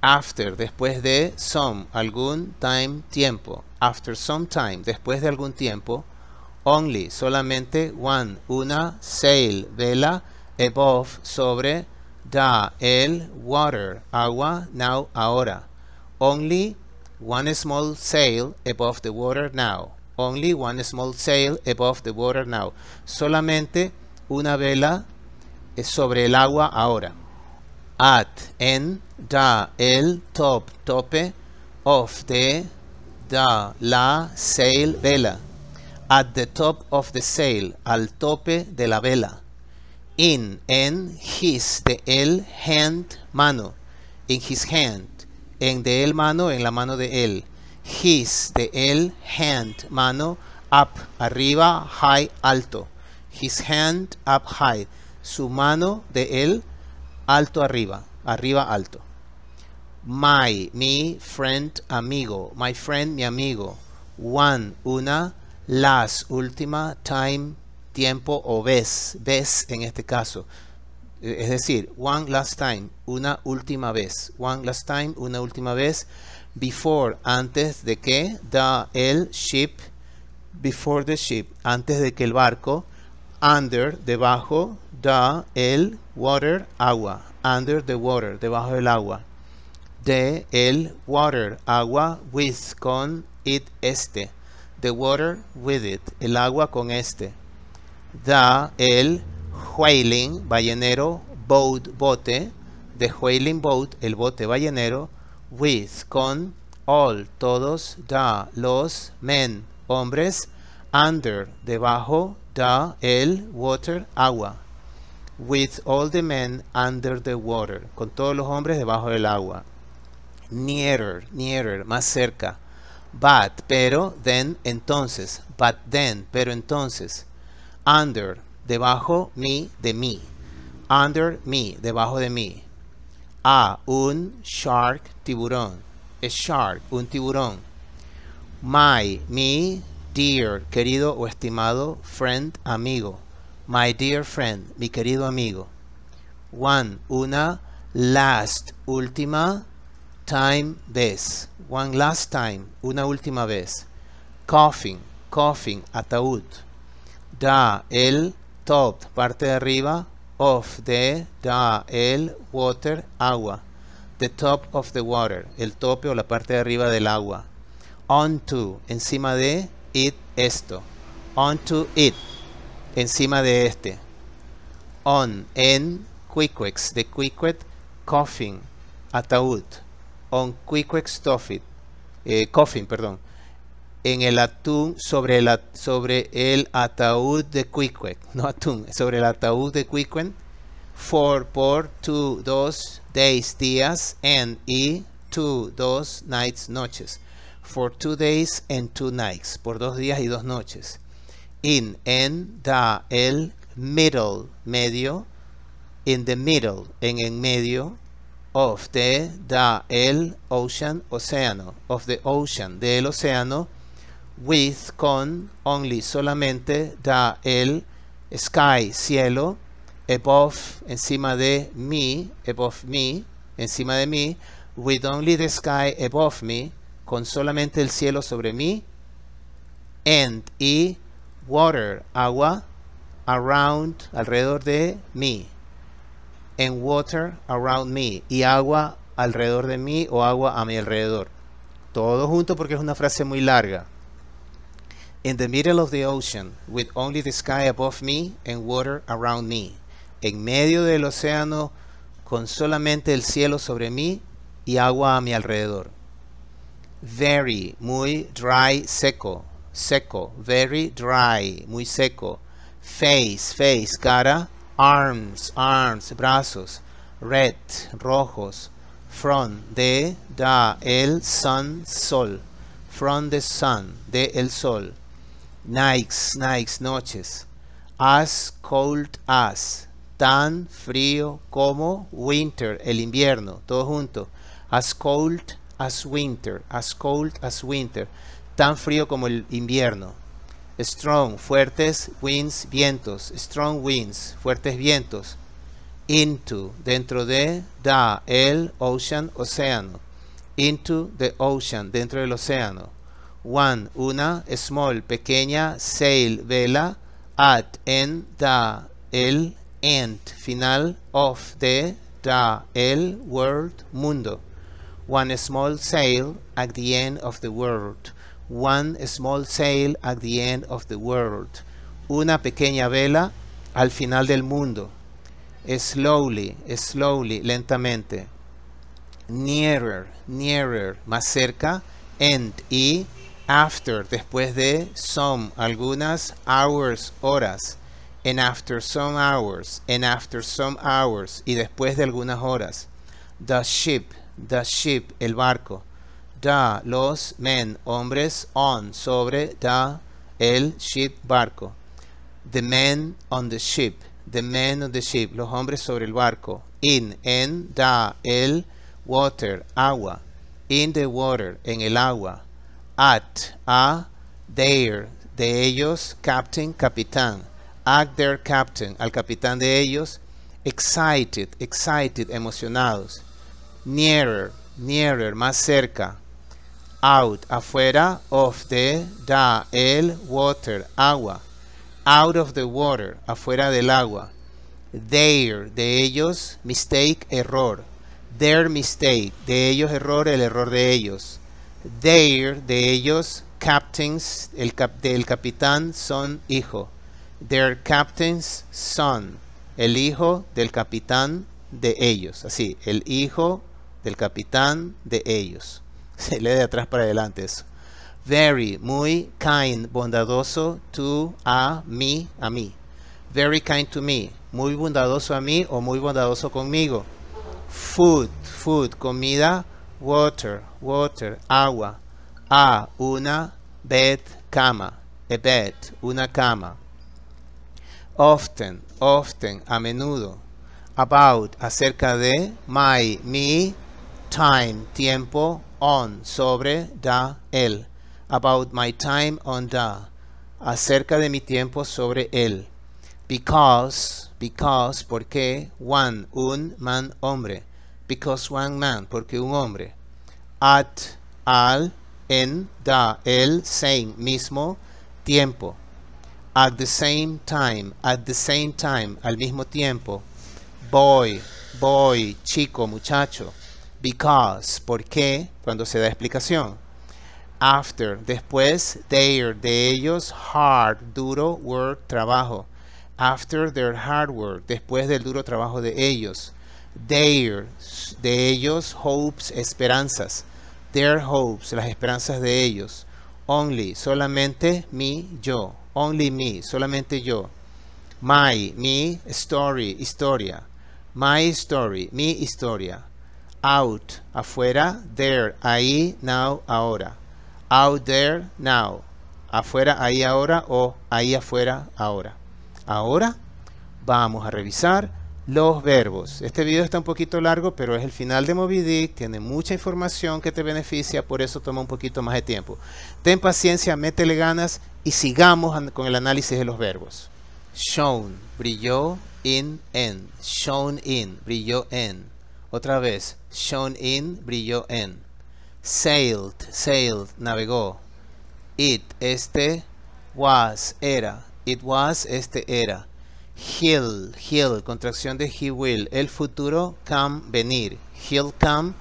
After, después de some, algún time, tiempo. After some time, después de algún tiempo. Only, solamente one, una sail, vela, above, sobre, da, el, water, agua, now, ahora. Only one small sail above the water now. Only one small sail above the water now. Solamente una vela eh, sobre el agua ahora. At, en, da, el, top, tope, of, the da, la, sail, vela. At the top of the sail, al tope de la vela. In, en, his, de el hand, mano. In his hand, en de el mano, en la mano de él. His, de él, hand, mano, up, arriba, high, alto. His hand up high. Su mano de él, alto arriba, arriba, alto. My, mi, friend, amigo. My friend, mi amigo. One, una. last, última. Time, tiempo o vez. Vez en este caso. Es decir, one last time, una última vez. One last time, una última vez before, antes de que, da el, ship, before the ship, antes de que el barco, under, debajo, da el, water, agua, under the water, debajo del agua, de, el, water, agua, with, con, it, este, the water, with it, el agua con este, da el, whaling, ballenero, boat, bote, the whaling boat, el bote ballenero, with, con, all, todos, da, los, men, hombres, under, debajo, da, el, water, agua. With all the men under the water. Con todos los hombres debajo del agua. Nearer, nearer, más cerca. But, pero, then, entonces. But then, pero entonces. Under, debajo, me, de mí. Under, me, debajo de mí. A. Un shark, tiburón. A shark, un tiburón. My, me, dear, querido o estimado, friend, amigo. My dear friend, mi querido amigo. One, una, last, última, time, vez. One last time, una última vez. Coffin, coffin, ataúd. Da, el, top, parte de arriba, of the, da, el, water, agua. The top of the water, el tope o la parte de arriba del agua. On to, encima de it, esto. On to it, encima de este. On, en, quiquex de quick, coffin, ataúd. On quiquex toffit. Eh, coffin, perdón en el atún sobre el, sobre el ataúd de Quiquen, (laughs) no atún, sobre el ataúd de Quiquen, for por two, dos days, días, and y two, dos nights, noches, for two days and two nights, por dos días y dos noches, in, en, da, el, middle, medio, in the middle, en el medio, of, the da, el, ocean, océano, of the ocean, del océano, with, con, only, solamente, da el, sky, cielo, above, encima de me, above me, encima de mí, with only the sky above me, con solamente el cielo sobre mí, and, y, water, agua, around, alrededor de mí, and water around me, y agua alrededor de mí o agua a mi alrededor. Todo junto porque es una frase muy larga. in the middle of the ocean, with only the sky above me and water around me. En medio del océano, con solamente el cielo sobre mí y agua a mi alrededor. Very, muy dry, seco, seco, very dry, muy seco. Face, face, cara. Arms, arms, brazos. Red, rojos. From, de, da, el, sun, sol. From the sun, de, el sol. nights, nights, noches. As cold as, tan frío como winter, el invierno, todo junto. As cold as winter, as cold as winter, tan frío como el invierno. Strong, fuertes winds, vientos, strong winds, fuertes vientos. Into, dentro de, da, el, ocean, océano. Into the ocean, dentro del océano. one, una, small, pequeña, sail, vela, at, en, da el, end, final, of, the, da el, world, mundo. One small sail at the end of the world. One small sail at the end of the world. Una pequeña vela al final del mundo. Slowly, slowly, lentamente. Nearer, nearer, más cerca. End, y After, después de some, algunas hours, horas. And after some hours, and after some hours, y después de algunas horas. The ship, the ship, el barco. da los men, hombres, on, sobre, da el, ship, barco. The men on the ship, the men on the ship, los hombres sobre el barco. In, en, da el, water, agua. In the water, en el agua at, a, there, de ellos, captain, capitán, at their captain, al capitán de ellos, excited, excited, emocionados, nearer, nearer, más cerca, out, afuera, of the, da, el, water, agua, out of the water, afuera del agua, there de ellos, mistake, error, their mistake, de ellos error, el error de ellos, Their, de ellos, captains, el del capitán, son hijo. Their captain's son, el hijo del capitán de ellos. Así, el hijo del capitán de ellos. (laughs) Se lee de atrás para adelante eso. Very, muy kind, bondadoso, to, a, mí, a mí. Very kind to me, muy bondadoso a mí o muy bondadoso conmigo. Food, food, comida water, water, agua. A, una, bed, cama. A bed, una cama. Often, often, a menudo. About, acerca de. My, me Time, tiempo. On, sobre, da, el. About my time on da. Acerca de mi tiempo sobre él. Because, because, porque. One, un, man, hombre because one man, porque un hombre. At, al, en, da, el, same, mismo, tiempo. At the same time, at the same time, al mismo tiempo. Boy, boy, chico, muchacho. Because, porque, cuando se da explicación. After, después, their, de ellos, hard, duro, work, trabajo. After their hard work, después del duro trabajo de ellos. Their, de ellos, hopes, esperanzas. Their hopes, las esperanzas de ellos. Only, solamente me, yo. Only me, solamente yo. My, me, story, historia. My story, mi historia. Out, afuera, there, ahí, now, ahora. Out there, now. Afuera, ahí, ahora o ahí, afuera, ahora. Ahora vamos a revisar los verbos. Este video está un poquito largo, pero es el final de Moby Dick, tiene mucha información que te beneficia, por eso toma un poquito más de tiempo. Ten paciencia, métele ganas y sigamos con el análisis de los verbos. Shone, brilló, in, en. Shone in, brilló en. Otra vez, shone in, brilló en. Sailed, sailed, navegó. It, este, was, era. It was, este, era. He'll, he'll, contracción de he will, el futuro come, venir. He'll come,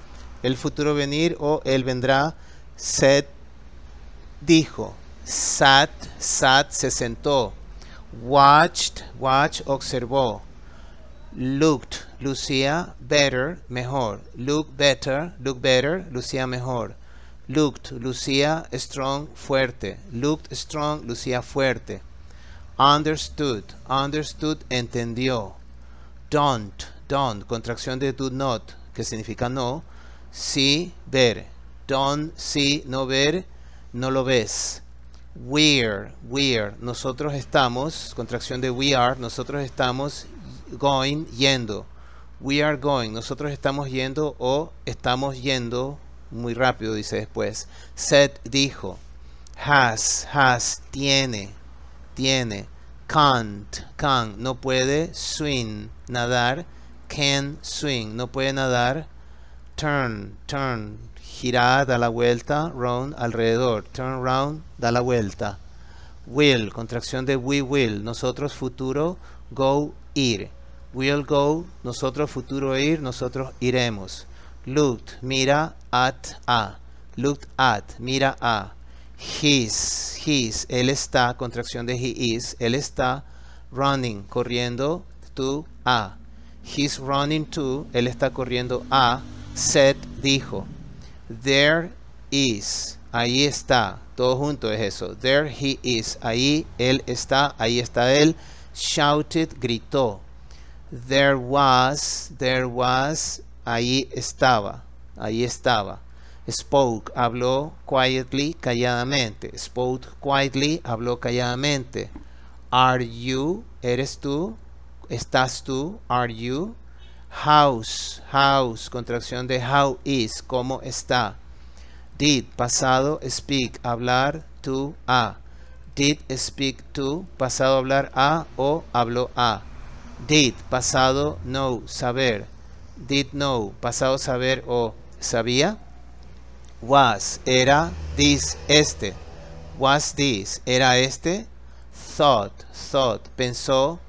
el futuro venir o él vendrá. Said, dijo. Sat, sat, se sentó. Watched, watch, observó. Looked, lucía better, mejor. Look better, look better, lucía mejor. Looked, lucía strong, fuerte. Looked strong, lucía fuerte. Understood, understood, entendió. Don't, don't, contracción de do not, que significa no. si, ver. Don't, si, no ver, no lo ves. We're, we're, nosotros estamos, contracción de we are, nosotros estamos going, yendo. We are going, nosotros estamos yendo o estamos yendo muy rápido, dice después. Set dijo. Has, has, tiene tiene. Can't, can't, no puede swing, nadar. Can swing, no puede nadar. Turn, turn, girar, da la vuelta. Round, alrededor. Turn round, da la vuelta. Will, contracción de we will, nosotros futuro, go, ir. Will go, nosotros futuro ir, nosotros iremos. Looked, mira, at, a. Looked at, mira a He's, his, él está, contracción de he is, él está running, corriendo to a. He's running to, él está corriendo a. said, dijo, there is, ahí está, todo junto es eso. There he is, ahí él está, ahí está él. Shouted, gritó. There was, there was, ahí estaba, ahí estaba. Spoke habló quietly, calladamente. Spoke quietly, habló calladamente. Are you, eres tú, estás tú, are you. House, house, contracción de how is, cómo está. Did, pasado, speak, hablar, to, a. Did speak to, pasado hablar a o habló a. Did, pasado no, saber. Did know, pasado saber o sabía. Was era this este. Was this era este. Thought thought pensó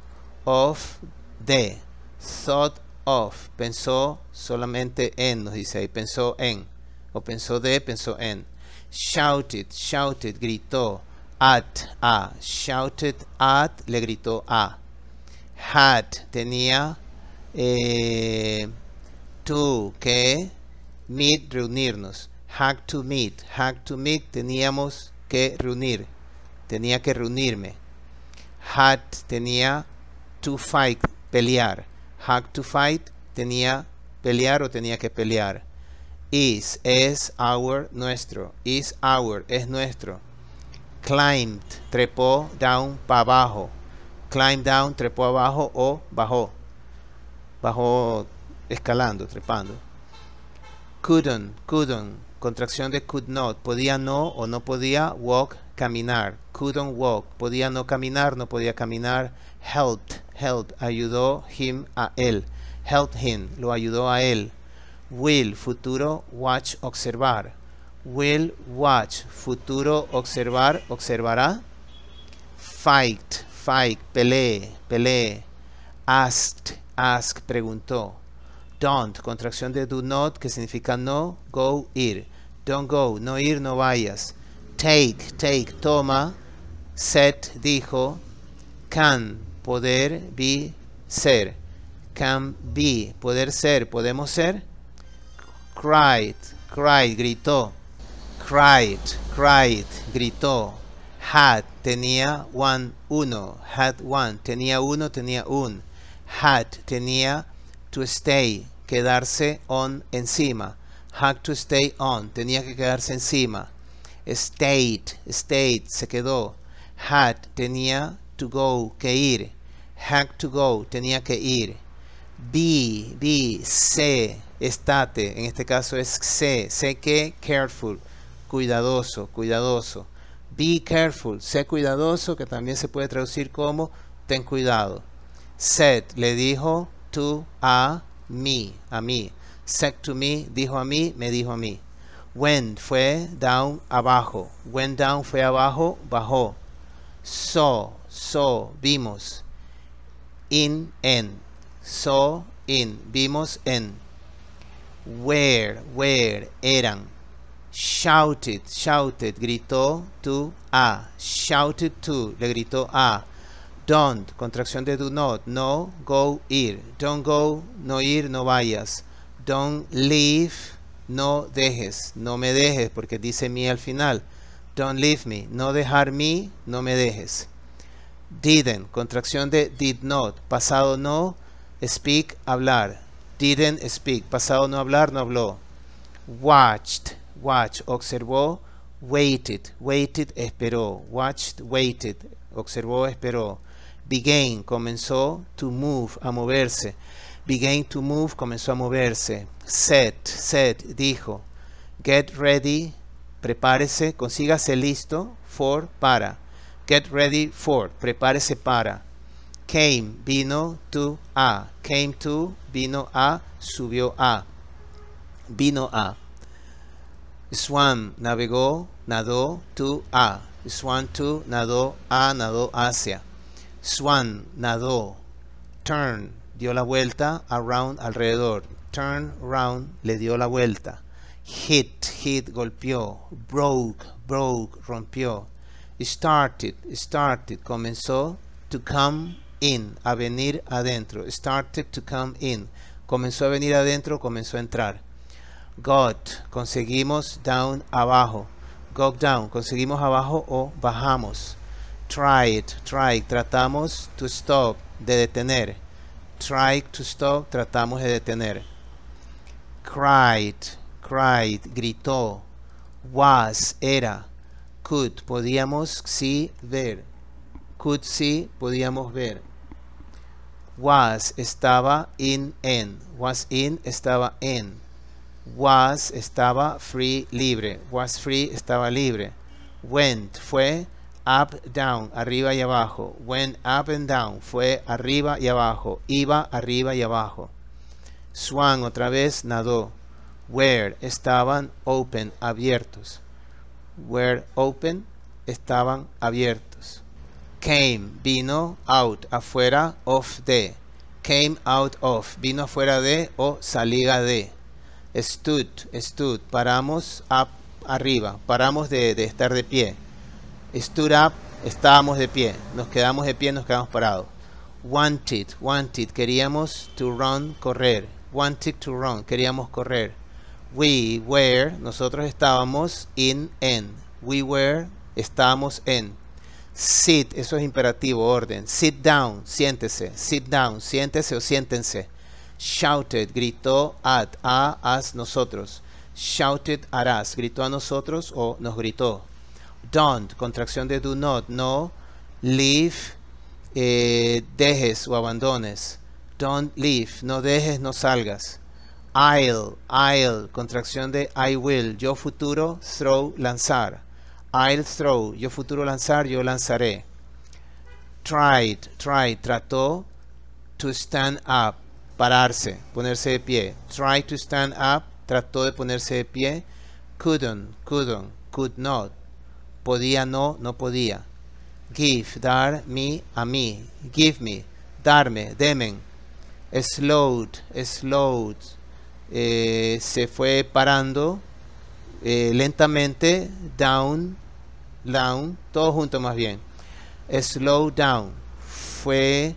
of de. Thought of pensó solamente en nos dice ahí pensó en o pensó de pensó en. Shouted shouted gritó at a shouted at le gritó a. Had tenía eh, to que meet reunirnos had to meet. Had to meet, teníamos que reunir. Tenía que reunirme. Had, tenía to fight, pelear. Had to fight, tenía pelear o tenía que pelear. Is, es our, nuestro. Is our, es nuestro. Climbed, trepó, down, pa abajo. Climb down, trepó abajo o bajó. Bajó escalando, trepando. Couldn't, couldn't, Contracción de could not. Podía no o no podía walk, caminar. Couldn't walk. Podía no caminar, no podía caminar. Helped. Help. Ayudó him a él. Helped him. Lo ayudó a él. Will. Futuro. Watch. Observar. Will watch. Futuro. Observar. Observará. Fight. Fight. Pelee. Pelee. Asked. Ask. Preguntó don't, contracción de do not, que significa no, go, ir don't go, no ir, no vayas. Take, take, toma. Set, dijo. Can, poder, be, ser. Can be, poder ser, podemos ser. Cried, cried, gritó. Cried, cried, gritó. Had, tenía, one, uno. Had, one, tenía uno, tenía un. Had, tenía, to stay, quedarse, on, encima had to stay on, tenía que quedarse encima. Stayed, stayed, se quedó. Had, tenía to go, que ir. Had to go, tenía que ir. Be, be, se, estate, en este caso es se sé que, careful, cuidadoso, cuidadoso. Be careful, sé cuidadoso, que también se puede traducir como ten cuidado. Said, le dijo to a me a mí said to me, dijo a mí, me dijo a mí. Went fue down abajo. Went down fue abajo, bajó. So, so, vimos. In, en. So, in, vimos en. Where, where, eran. Shouted, shouted, gritó to a. Shouted to, le gritó a. Don't, contracción de do not, no, go, ir. Don't go, no ir, no vayas. Don't leave, no dejes, no me dejes, porque dice me al final. Don't leave me, no dejar me, no me dejes. Didn't, contracción de did not, pasado no, speak, hablar. Didn't speak, pasado no hablar, no habló. Watched, watch, observó, waited, waited, esperó. Watched, waited, observó, esperó. Began, comenzó, to move, a moverse. Began to move, comenzó a moverse. Set, set, dijo. Get ready, prepárese, consígase listo. For, para. Get ready for, prepárese para. Came, vino to a. Came to, vino a, subió a. Vino a. Swan, navegó, nadó to a. Swan to, nadó a, nadó hacia. Swan, nadó. Turn, dio la vuelta, around, alrededor, turn round, le dio la vuelta, hit, hit, golpeó, broke, broke, rompió, started, started, comenzó, to come in, a venir adentro, started to come in, comenzó a venir adentro, comenzó a entrar, got, conseguimos, down, abajo, go down, conseguimos abajo o bajamos, tried, try tratamos, to stop, de detener, try to stop, tratamos de detener. Cried, cried, gritó. Was, era. Could, podíamos si, ver. Could si, podíamos ver. Was, estaba in, en. Was in, estaba en. Was, estaba free, libre. Was free, estaba libre. Went, fue up, down, arriba y abajo. Went up and down, fue arriba y abajo. Iba arriba y abajo. Swan otra vez nadó. Where estaban open, abiertos. Where open, estaban abiertos. Came, vino out, afuera, of de. Came out of, vino afuera de o salida de. Stood, stood, paramos up, arriba, paramos de, de estar de pie. Stood up, estábamos de pie. Nos quedamos de pie, nos quedamos parados. Wanted, wanted, queríamos to run, correr. Wanted to run, queríamos correr. We were, nosotros estábamos in, en. We were, estábamos en. Sit, eso es imperativo, orden. Sit down, siéntese. Sit down, siéntese o siéntense. Shouted, gritó at, a, as, nosotros. Shouted at us, gritó a nosotros o nos gritó don't, contracción de do not, no, leave, eh, dejes o abandones, don't leave, no dejes, no salgas, I'll, I'll, contracción de I will, yo futuro, throw, lanzar, I'll throw, yo futuro lanzar, yo lanzaré, tried, tried, trató, to stand up, pararse, ponerse de pie, try to stand up, trató de ponerse de pie, couldn't, couldn't, could not, podía, no, no podía. Give, dar, me, a mí. Give me, darme, demen. Slowed, slowed. Eh, se fue parando eh, lentamente, down, down, todo junto más bien. Slow down, fue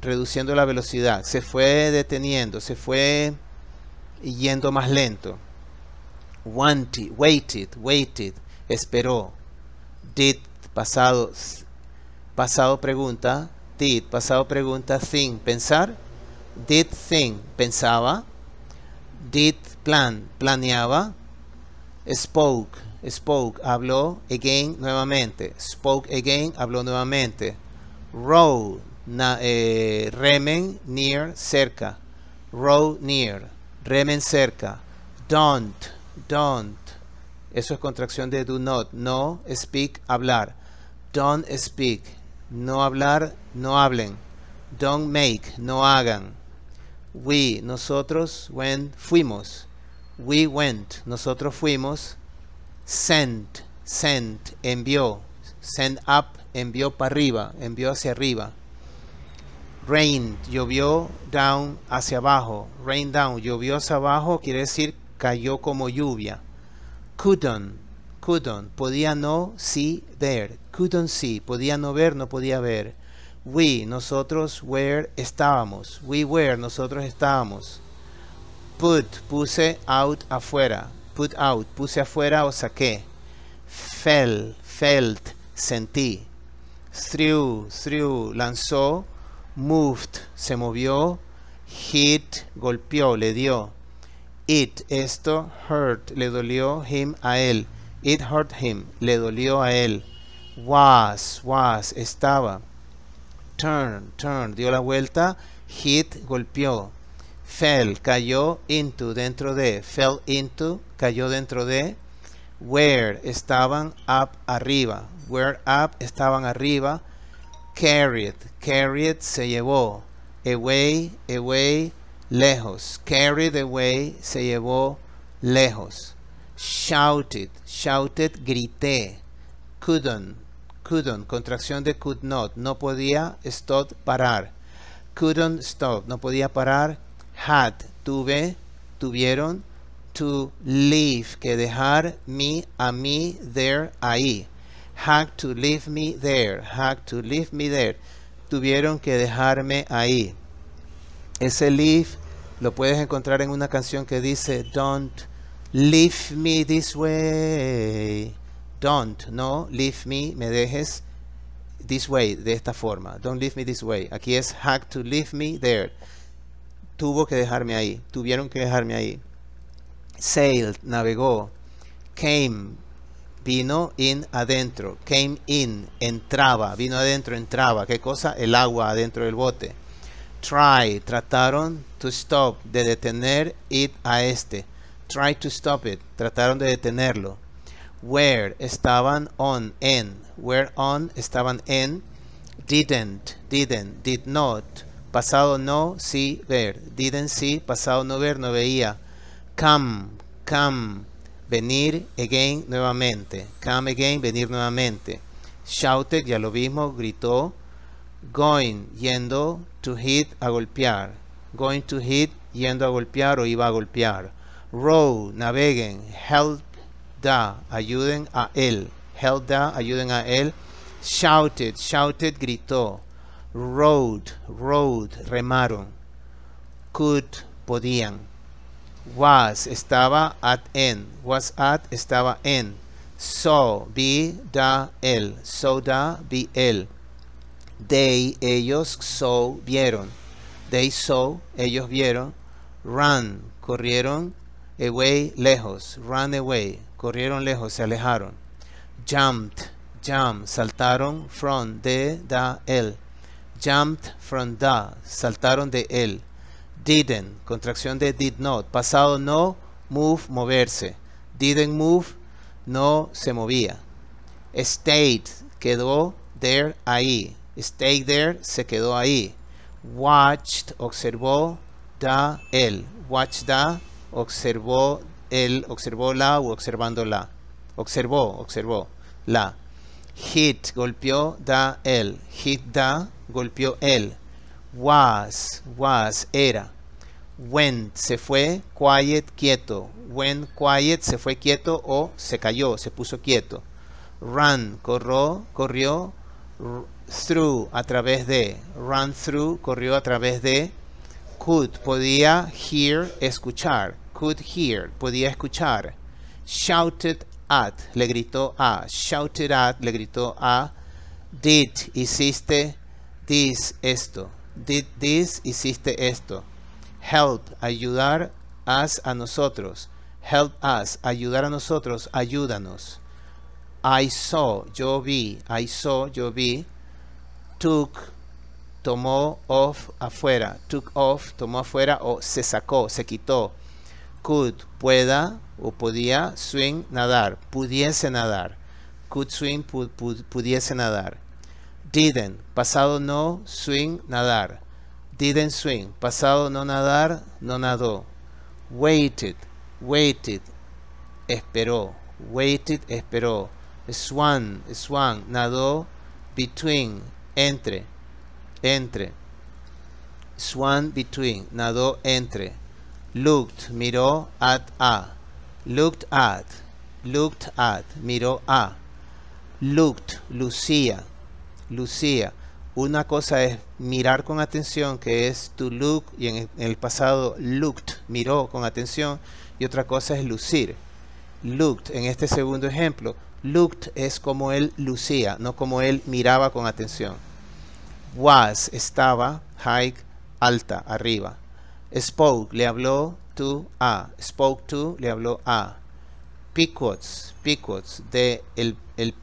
reduciendo la velocidad, se fue deteniendo, se fue yendo más lento. Wanted, waited, waited, esperó. Did pasado pasado pregunta. Did pasado pregunta. Think pensar. Did think pensaba. Did plan planeaba. Spoke spoke habló. Again nuevamente. Spoke again habló nuevamente. Row eh, remen near cerca row near remen cerca don't don't eso es contracción de do not. No speak, hablar. Don't speak, no hablar, no hablen. Don't make, no hagan. We, nosotros, went, fuimos. We went, nosotros fuimos. Sent, sent, envió. Send up, envió para arriba, envió hacia arriba. Rain, llovió down hacia abajo. Rain down, llovió hacia abajo quiere decir cayó como lluvia couldn't, couldn't, podía no, see there, couldn't see, podía no ver, no podía ver. We, nosotros, where, estábamos. We were, nosotros estábamos. Put, puse out afuera. Put out, puse afuera o saqué. Fell, felt, sentí. Threw, threw, lanzó. Moved, se movió. Hit, golpeó, le dio. It, esto, hurt, le dolió him a él. It hurt him, le dolió a él. Was, was, estaba. Turn, turn, dio la vuelta. Hit, golpeó. Fell, cayó into, dentro de. Fell into, cayó dentro de. Where, estaban up, arriba. Where up, estaban arriba. Carried, carried, se llevó. Away, away, lejos. Carried away, se llevó lejos. Shouted, shouted, grité. Couldn't, couldn't, contracción de could not, no podía, stop, parar. Couldn't stop, no podía parar. Had, tuve, tuvieron. To leave, que dejar me, a mí, there, ahí. Had to leave me there, had to leave me there. Tuvieron que dejarme ahí. Ese leave lo puedes encontrar en una canción que dice Don't leave me this way. Don't, no, leave me, me dejes this way, de esta forma. Don't leave me this way. Aquí es had to leave me there. Tuvo que dejarme ahí. Tuvieron que dejarme ahí. Sailed, navegó. Came, vino in adentro. Came in, entraba. Vino adentro, entraba. ¿Qué cosa? El agua adentro del bote. Try, trataron to stop, de detener it a este. Try to stop it, trataron de detenerlo. Where, estaban on, en. Where on, estaban en. Didn't, didn't, did not. Pasado no, sí, ver. Didn't SEE, pasado no ver, no veía. Come, come. Venir again nuevamente. Come again, venir nuevamente. Shouted, ya lo VIMOS, gritó. Going, yendo, to hit, a golpear. Going to hit, yendo a golpear o iba a golpear. Row, naveguen. Help, da, ayuden a él. Help, da, ayuden a él. Shouted, shouted, gritó. Road, road, remaron. Could, podían. Was, estaba at en. Was at, estaba en. So, vi, da, él. So, da, vi, él. They, ellos, so, vieron. They saw, ellos vieron. Run, corrieron away, lejos. Run away, corrieron lejos, se alejaron. Jumped, jump, saltaron from, de, da, el. Jumped from da, saltaron de él. Didn't, contracción de did not. Pasado no, move, moverse. Didn't move, no se movía. Stayed, quedó there, ahí. Stay there, se quedó ahí. Watched, observó, da, él. Watch da, observó, él, observó la o observando la. Observó, observó, la. Hit, golpeó, da, él. Hit, da, golpeó, él. Was, was, era. Went, se fue, quiet, quieto. Went, quiet, se fue quieto o se cayó, se puso quieto. Run, corró, corrió through a través de, run through corrió a través de, could podía hear escuchar, could hear podía escuchar, shouted at le gritó a, shouted at le gritó a, did hiciste this esto, did this hiciste esto, help ayudar us a nosotros, help us ayudar a nosotros, ayúdanos. I saw, yo vi, I saw, yo vi took, tomó off afuera, took off, tomó afuera o se sacó, se quitó. Could, pueda o podía, Swing, nadar, pudiese nadar. Could swing, pudiese nadar. Didn't, pasado no, swing, nadar. Didn't swing, pasado no nadar, no nadó. Waited, waited, esperó. Waited, esperó. Swan, swan, nadó. Between, entre, entre. swan between, nadó entre. Looked, miró at a. Looked at, looked at, miró a. Looked, lucía, lucía. Una cosa es mirar con atención, que es to look, y en el pasado looked, miró con atención, y otra cosa es lucir. Looked, en este segundo ejemplo, Looked es como él lucía, no como él miraba con atención. Was estaba, high, alta, arriba. Spoke le habló to a. Spoke to le habló a. Piquots, piquots, de el, el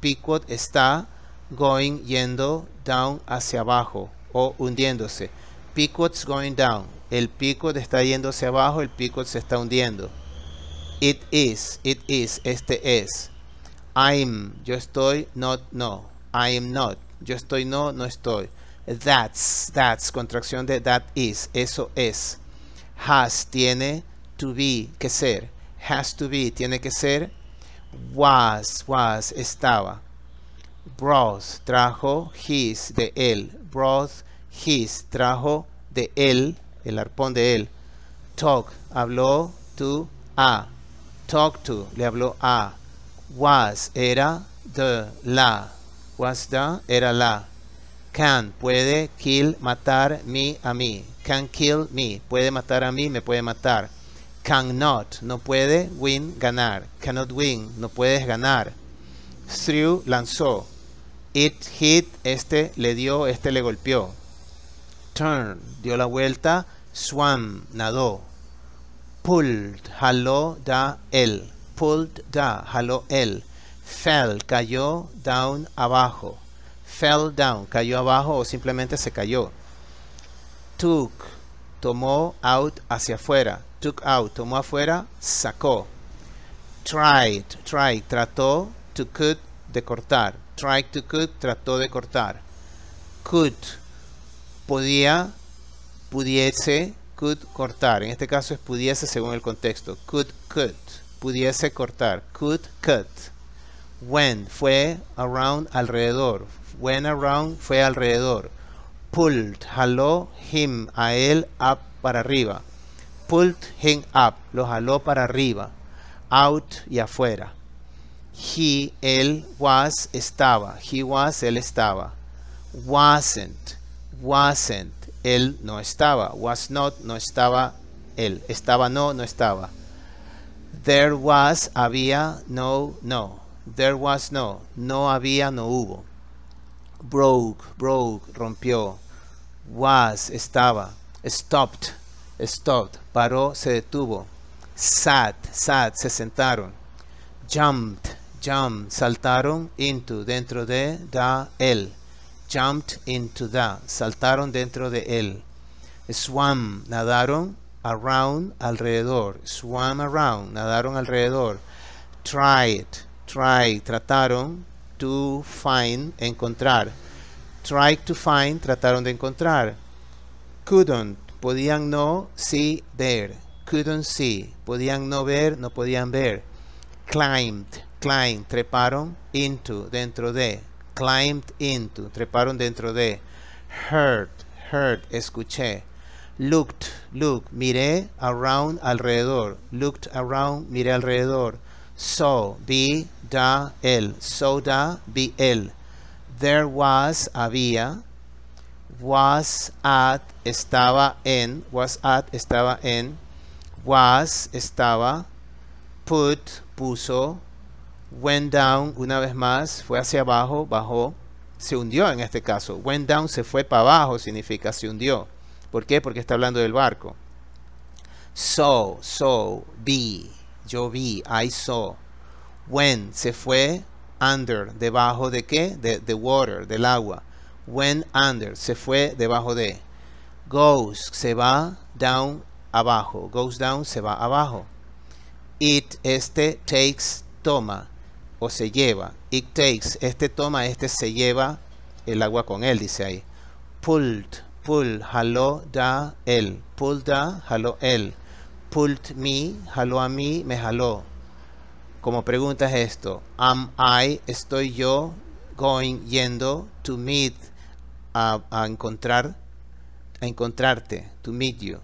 está going, yendo, down, hacia abajo o hundiéndose. Piquots going down. El picot está hacia abajo, el pico se está hundiendo. It is, it is, este es. I'm, yo estoy, not, no. I'm not, yo estoy, no, no estoy. That's, that's, contracción de that is, eso es. Has, tiene, to be, que ser. Has to be, tiene que ser. Was, was, estaba. Brought, trajo, his, de él. Brought, his, trajo, de él, el arpón de él. Talk, habló, to, a. Talk to, le habló a Was era the la. Was da, era la. Can puede kill matar me a mí. Can kill me puede matar a mí, me puede matar. Cannot no puede win ganar. Cannot win no puedes ganar. Threw lanzó. It hit este le dio, este le golpeó. Turn dio la vuelta. Swam nadó. Pulled jaló da él pulled da jaló él. Fell, cayó, down, abajo. Fell down, cayó abajo o simplemente se cayó. Took, tomó, out, hacia afuera. Took out, tomó afuera, sacó. Tried, tried, trató, to cut, de cortar. Tried to cut, trató de cortar. Could, podía, pudiese, could cortar. En este caso es pudiese según el contexto. Could, could pudiese cortar. Could cut. When fue around alrededor. When around fue alrededor. Pulled, jaló him a él up para arriba. Pulled him up, lo jaló para arriba. Out y afuera. He, él, was, estaba. He was, él estaba. Wasn't, wasn't, él no estaba. Was not, no estaba él. Estaba no, no estaba. There was, había, no, no. There was no. No había, no hubo. Broke, broke, rompió. Was, estaba. Stopped, stopped. Paró, se detuvo. Sat, sat, se sentaron. Jumped, jumped, saltaron into, dentro de, da, él. Jumped into da, saltaron dentro de él. Swam, nadaron around, alrededor, swam around, nadaron alrededor, tried, try, trataron, to find, encontrar, tried to find, trataron de encontrar, couldn't, podían no, See, ver, couldn't see, podían no ver, no podían ver, climbed, climbed, treparon, into, dentro de, climbed into, treparon dentro de, heard, heard, escuché, Looked, look, miré, around, alrededor. Looked around, miré alrededor. So vi, da, él. Saw, da, vi, él. There was, había. Was at, estaba en. Was at, estaba en. Was, estaba. Put, puso. Went down, una vez más, fue hacia abajo, bajó. Se hundió en este caso. Went down se fue para abajo, significa se hundió. ¿Por qué? Porque está hablando del barco. So, so, vi, yo vi, I saw. When se fue under, debajo de qué? De, the water, del agua. When under, se fue debajo de. Goes, se va down, abajo. Goes down, se va abajo. It, este, takes, toma o se lleva. It takes, este toma, este se lleva el agua con él, dice ahí. Pulled, pull, jaló da él, pull da, jaló él, pulled me, jaló a mí, me jaló. Como pregunta esto, am I, estoy yo, going, yendo, to meet, a, a encontrar, a encontrarte, to meet you.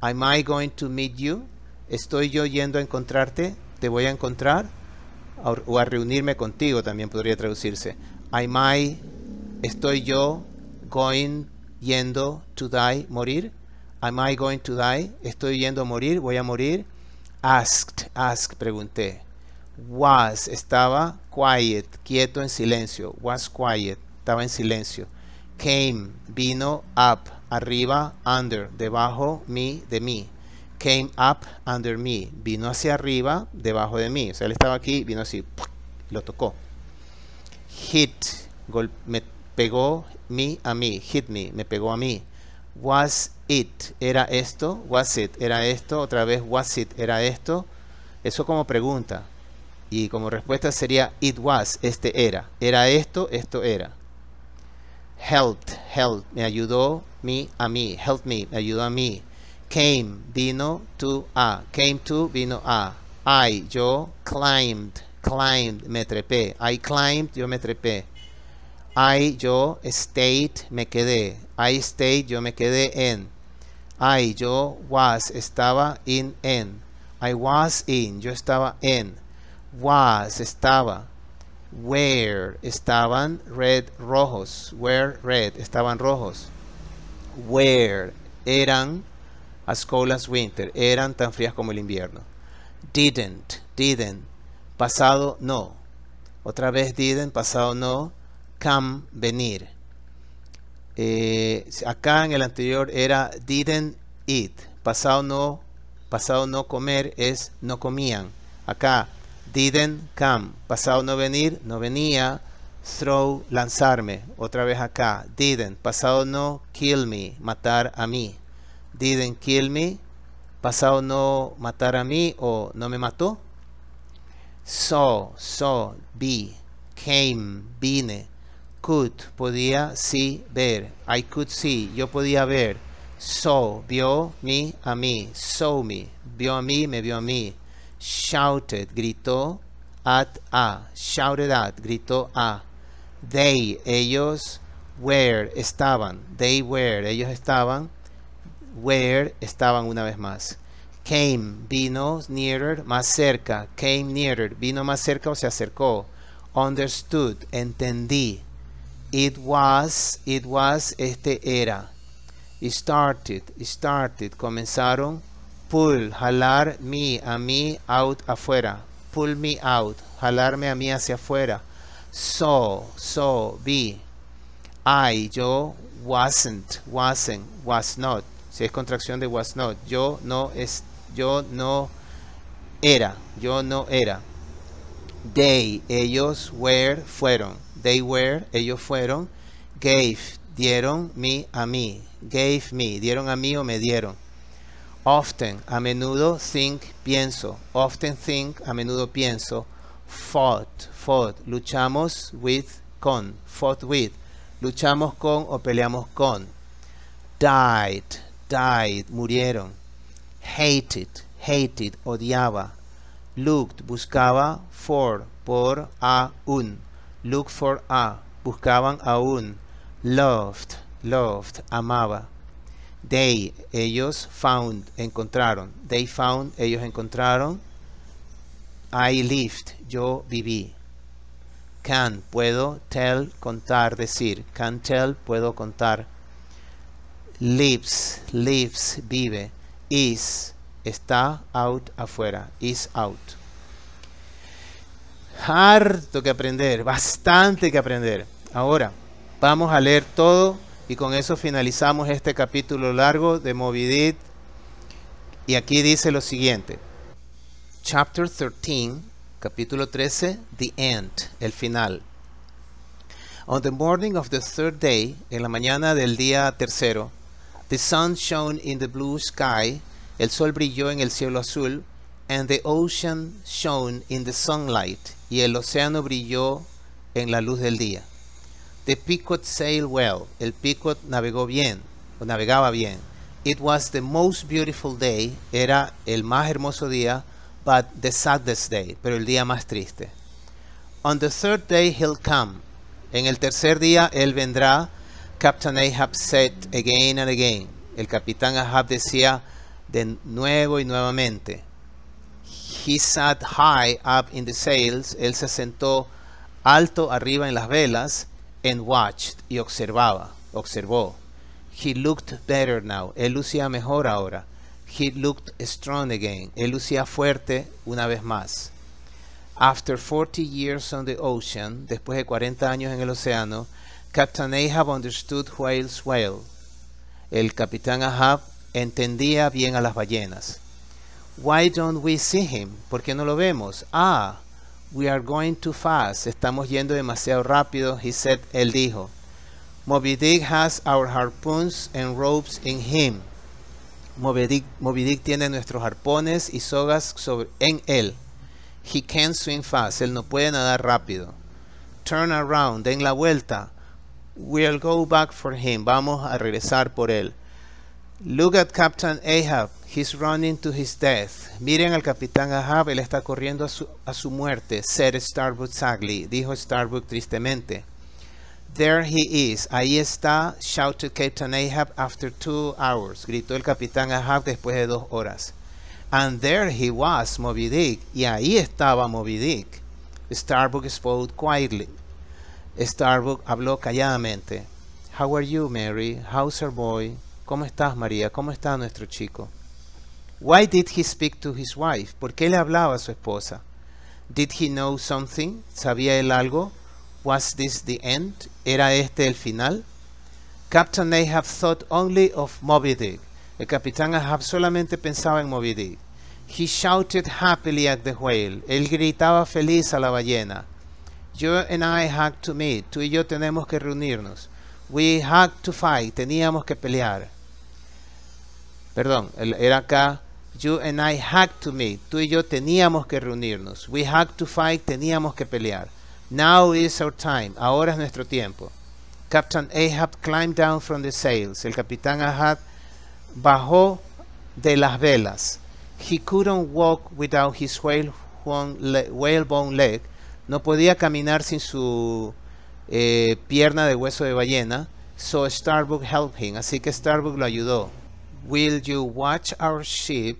Am I going to meet you? Estoy yo yendo a encontrarte, te voy a encontrar, o a reunirme contigo también podría traducirse. Am I, estoy yo, going yendo to die, morir. Am I going to die? Estoy yendo a morir, voy a morir. Asked, ask, pregunté. Was, estaba quiet, quieto en silencio. Was quiet, estaba en silencio. Came, vino up, arriba, under, debajo, me, de mí. Came up under me, vino hacia arriba, debajo de mí. O sea, él estaba aquí, vino así, lo tocó. Hit, me pegó me a mí, hit me, me pegó a mí. Was it era esto, was it era esto, otra vez was it era esto. Eso como pregunta. Y como respuesta sería it was, este era. Era esto, esto era. Helped, help, me ayudó me a mí, Helped me, me ayudó a mí. Came, vino to a, came to, vino a. I, yo, climbed, climbed, me trepé. I climbed, yo me trepé. I, yo, state, me quedé. I stayed, yo me quedé en. I, yo, was, estaba, in, en. I was in, yo estaba en. Was, estaba. Where, estaban red, rojos. Where, red, estaban rojos. Where, eran as cold as winter. Eran tan frías como el invierno. Didn't, didn't. Pasado, no. Otra vez didn't, pasado, no come venir. Eh, acá en el anterior era didn't eat. Pasado no, pasado no comer es no comían. Acá didn't come. Pasado no venir, no venía. Throw, lanzarme. Otra vez acá. Didn't. Pasado no kill me, matar a mí. Didn't kill me. Pasado no matar a mí o no me mató. so, so, be, came, vine could, podía sí ver. I could see, yo podía ver. So vio me a mí. So me, vio a mí, me vio a mí. Shouted, gritó at a. Shouted at, gritó a. They, ellos where estaban. They were, ellos estaban. Where estaban una vez más. Came, vino nearer, más cerca. Came nearer, vino más cerca o se acercó. Understood, entendí. It was, it was, este era. It started, started, comenzaron. Pull, jalar me, a mí, out, afuera. Pull me out, jalarme a mí hacia afuera. So, so, be. I, yo, wasn't, wasn't, was not. Si es contracción de was not. Yo no, es, yo no era, yo no era. They, ellos, were, fueron. They were, ellos fueron. Gave, dieron me a mí. Gave me, dieron a mí o me dieron. Often, a menudo think, pienso. Often think, a menudo pienso. Fought, fought, luchamos with, con. Fought with, luchamos con o peleamos con. Died, died, murieron. Hated, hated, odiaba. Looked, buscaba for, por, a, un Look for a. Buscaban aún un. Loved. Loved. Amaba. They. Ellos found. Encontraron. They found. Ellos encontraron. I lived. Yo viví. Can. Puedo. Tell. Contar. Decir. Can tell. Puedo contar. Lives. Lives. Vive. Is. Está out afuera. Is out harto que aprender, bastante que aprender. Ahora, vamos a leer todo y con eso finalizamos este capítulo largo de Movidit... Y aquí dice lo siguiente. Chapter 13, capítulo 13, The End, el final. On the morning of the third day, en la mañana del día tercero, the sun shone in the blue sky, el sol brilló en el cielo azul, and the ocean shone in the sunlight y el océano brilló en la luz del día. The Pequot sailed well. El Pequot navegó bien, o navegaba bien. It was the most beautiful day. Era el más hermoso día, but the saddest day. Pero el día más triste. On the third day he'll come. En el tercer día él vendrá. Captain Ahab said again and again. El capitán Ahab decía de nuevo y nuevamente. He sat high up in the sails. Él se sentó alto arriba en las velas. And watched. Y observaba. Observó. He looked better now. Él lucía mejor ahora. He looked strong again. Él lucía fuerte una vez más. After 40 years on the ocean, después de 40 años en el océano, Captain Ahab understood whales well. El capitán Ahab entendía bien a las ballenas. Why don't we see him? ¿Por qué no lo vemos? Ah, we are going too fast. Estamos yendo demasiado rápido. He said, él dijo. Moby Dick has our harpoons and ropes in him. Moby Dick, tiene nuestros harpones y sogas en él. He can't swim fast. Él no puede nadar rápido. Turn around. Den la vuelta. We'll go back for him. Vamos a regresar por él. Look at Captain Ahab. He's running to his death. Miren al capitán Ahab, él está corriendo a su, a su muerte. Said Starbuck sadly, dijo Starbuck tristemente. There he is, ahí está, shouted Captain Ahab after two hours. Gritó el capitán Ahab después de dos horas. And there he was, Moby Dick. Y ahí estaba Moby Dick. Starbuck spoke quietly. Starbuck habló calladamente. How are you, Mary? How's her boy? ¿Cómo estás, María? ¿Cómo está nuestro chico? Why did he speak to his wife? ¿Por qué le hablaba a su esposa? Did he know something? ¿Sabía él algo? Was this the end? ¿Era este el final? Captain Ahab thought only of Moby Dick. El capitán Ahab solamente pensaba en Moby Dick. He shouted happily at the whale. Él gritaba feliz a la ballena. You and I had to meet. Tú y yo tenemos que reunirnos. We had to fight. Teníamos que pelear perdón, era acá, you and I had to meet, tú y yo teníamos que reunirnos, we had to fight, teníamos que pelear. Now is our time, ahora es nuestro tiempo. Captain Ahab climbed down from the sails, el capitán Ahab bajó de las velas. He couldn't walk without his whalebone leg, no podía caminar sin su eh, pierna de hueso de ballena, so Starbuck helped him, así que Starbuck lo ayudó. Will you watch our ship?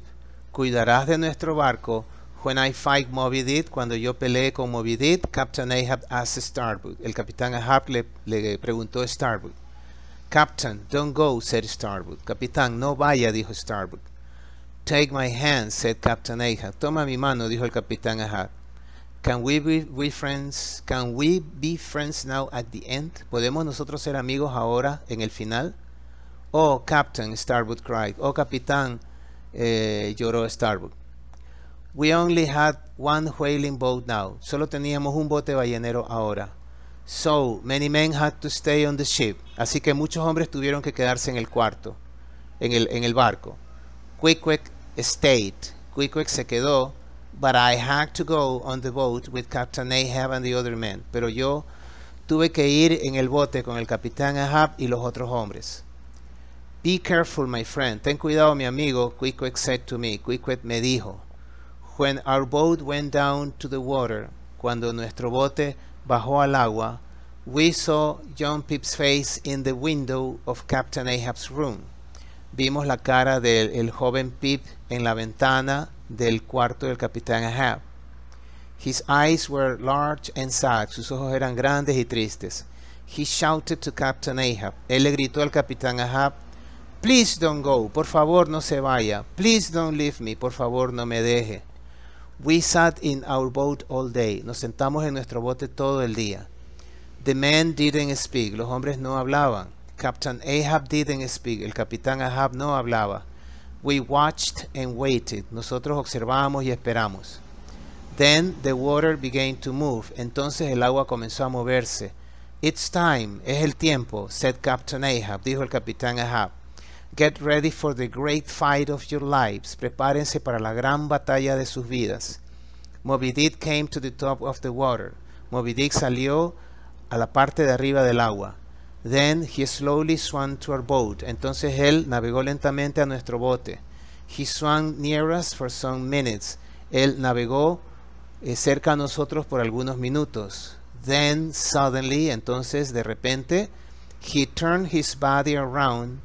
Cuidarás de nuestro barco. When I fight Moby Dick, cuando yo peleé con Moby Dick, Captain Ahab asked Starbuck. El capitán Ahab le, preguntó a Starbuck. Captain, don't go, said Starbuck. Capitán, no vaya, dijo Starbuck. Take my hand, said Captain Ahab. Toma mi mano, dijo el capitán Ahab. Can we be, friends? Can we be friends now at the end? ¿Podemos nosotros ser amigos ahora en el final? Oh, Captain, Starbuck cried. Oh, Capitán, eh, lloró Starbuck. We only had one whaling boat now. Solo teníamos un bote ballenero ahora. So, many men had to stay on the ship. Así que muchos hombres tuvieron que quedarse en el cuarto, en el, en el barco. Quickwick stayed. Quickwick se quedó. But I had to go on the boat with Captain Ahab and the other men. Pero yo tuve que ir en el bote con el capitán Ahab y los otros hombres. Be careful, my friend. Ten cuidado, mi amigo. quick said to me. Quick me dijo. When our boat went down to the water, cuando nuestro bote bajó al agua, we saw John Pip's face in the window of Captain Ahab's room. Vimos la cara del el joven Pip en la ventana del cuarto del capitán Ahab. His eyes were large and sad. Sus ojos eran grandes y tristes. He shouted to Captain Ahab. Él le gritó al capitán Ahab Please don't go. Por favor, no se vaya. Please don't leave me. Por favor, no me deje. We sat in our boat all day. Nos sentamos en nuestro bote todo el día. The men didn't speak. Los hombres no hablaban. Captain Ahab didn't speak. El capitán Ahab no hablaba. We watched and waited. Nosotros observamos y esperamos. Then the water began to move. Entonces el agua comenzó a moverse. It's time. Es el tiempo, said Captain Ahab, dijo el capitán Ahab. Get ready for the great fight of your lives. Prepárense para la gran batalla de sus vidas. Moby Dick came to the top of the water. Moby Dick salió a la parte de arriba del agua. Then he slowly swam to our boat. Entonces él navegó lentamente a nuestro bote. He swam near us for some minutes. Él navegó eh, cerca a nosotros por algunos minutos. Then suddenly, entonces de repente, he turned his body around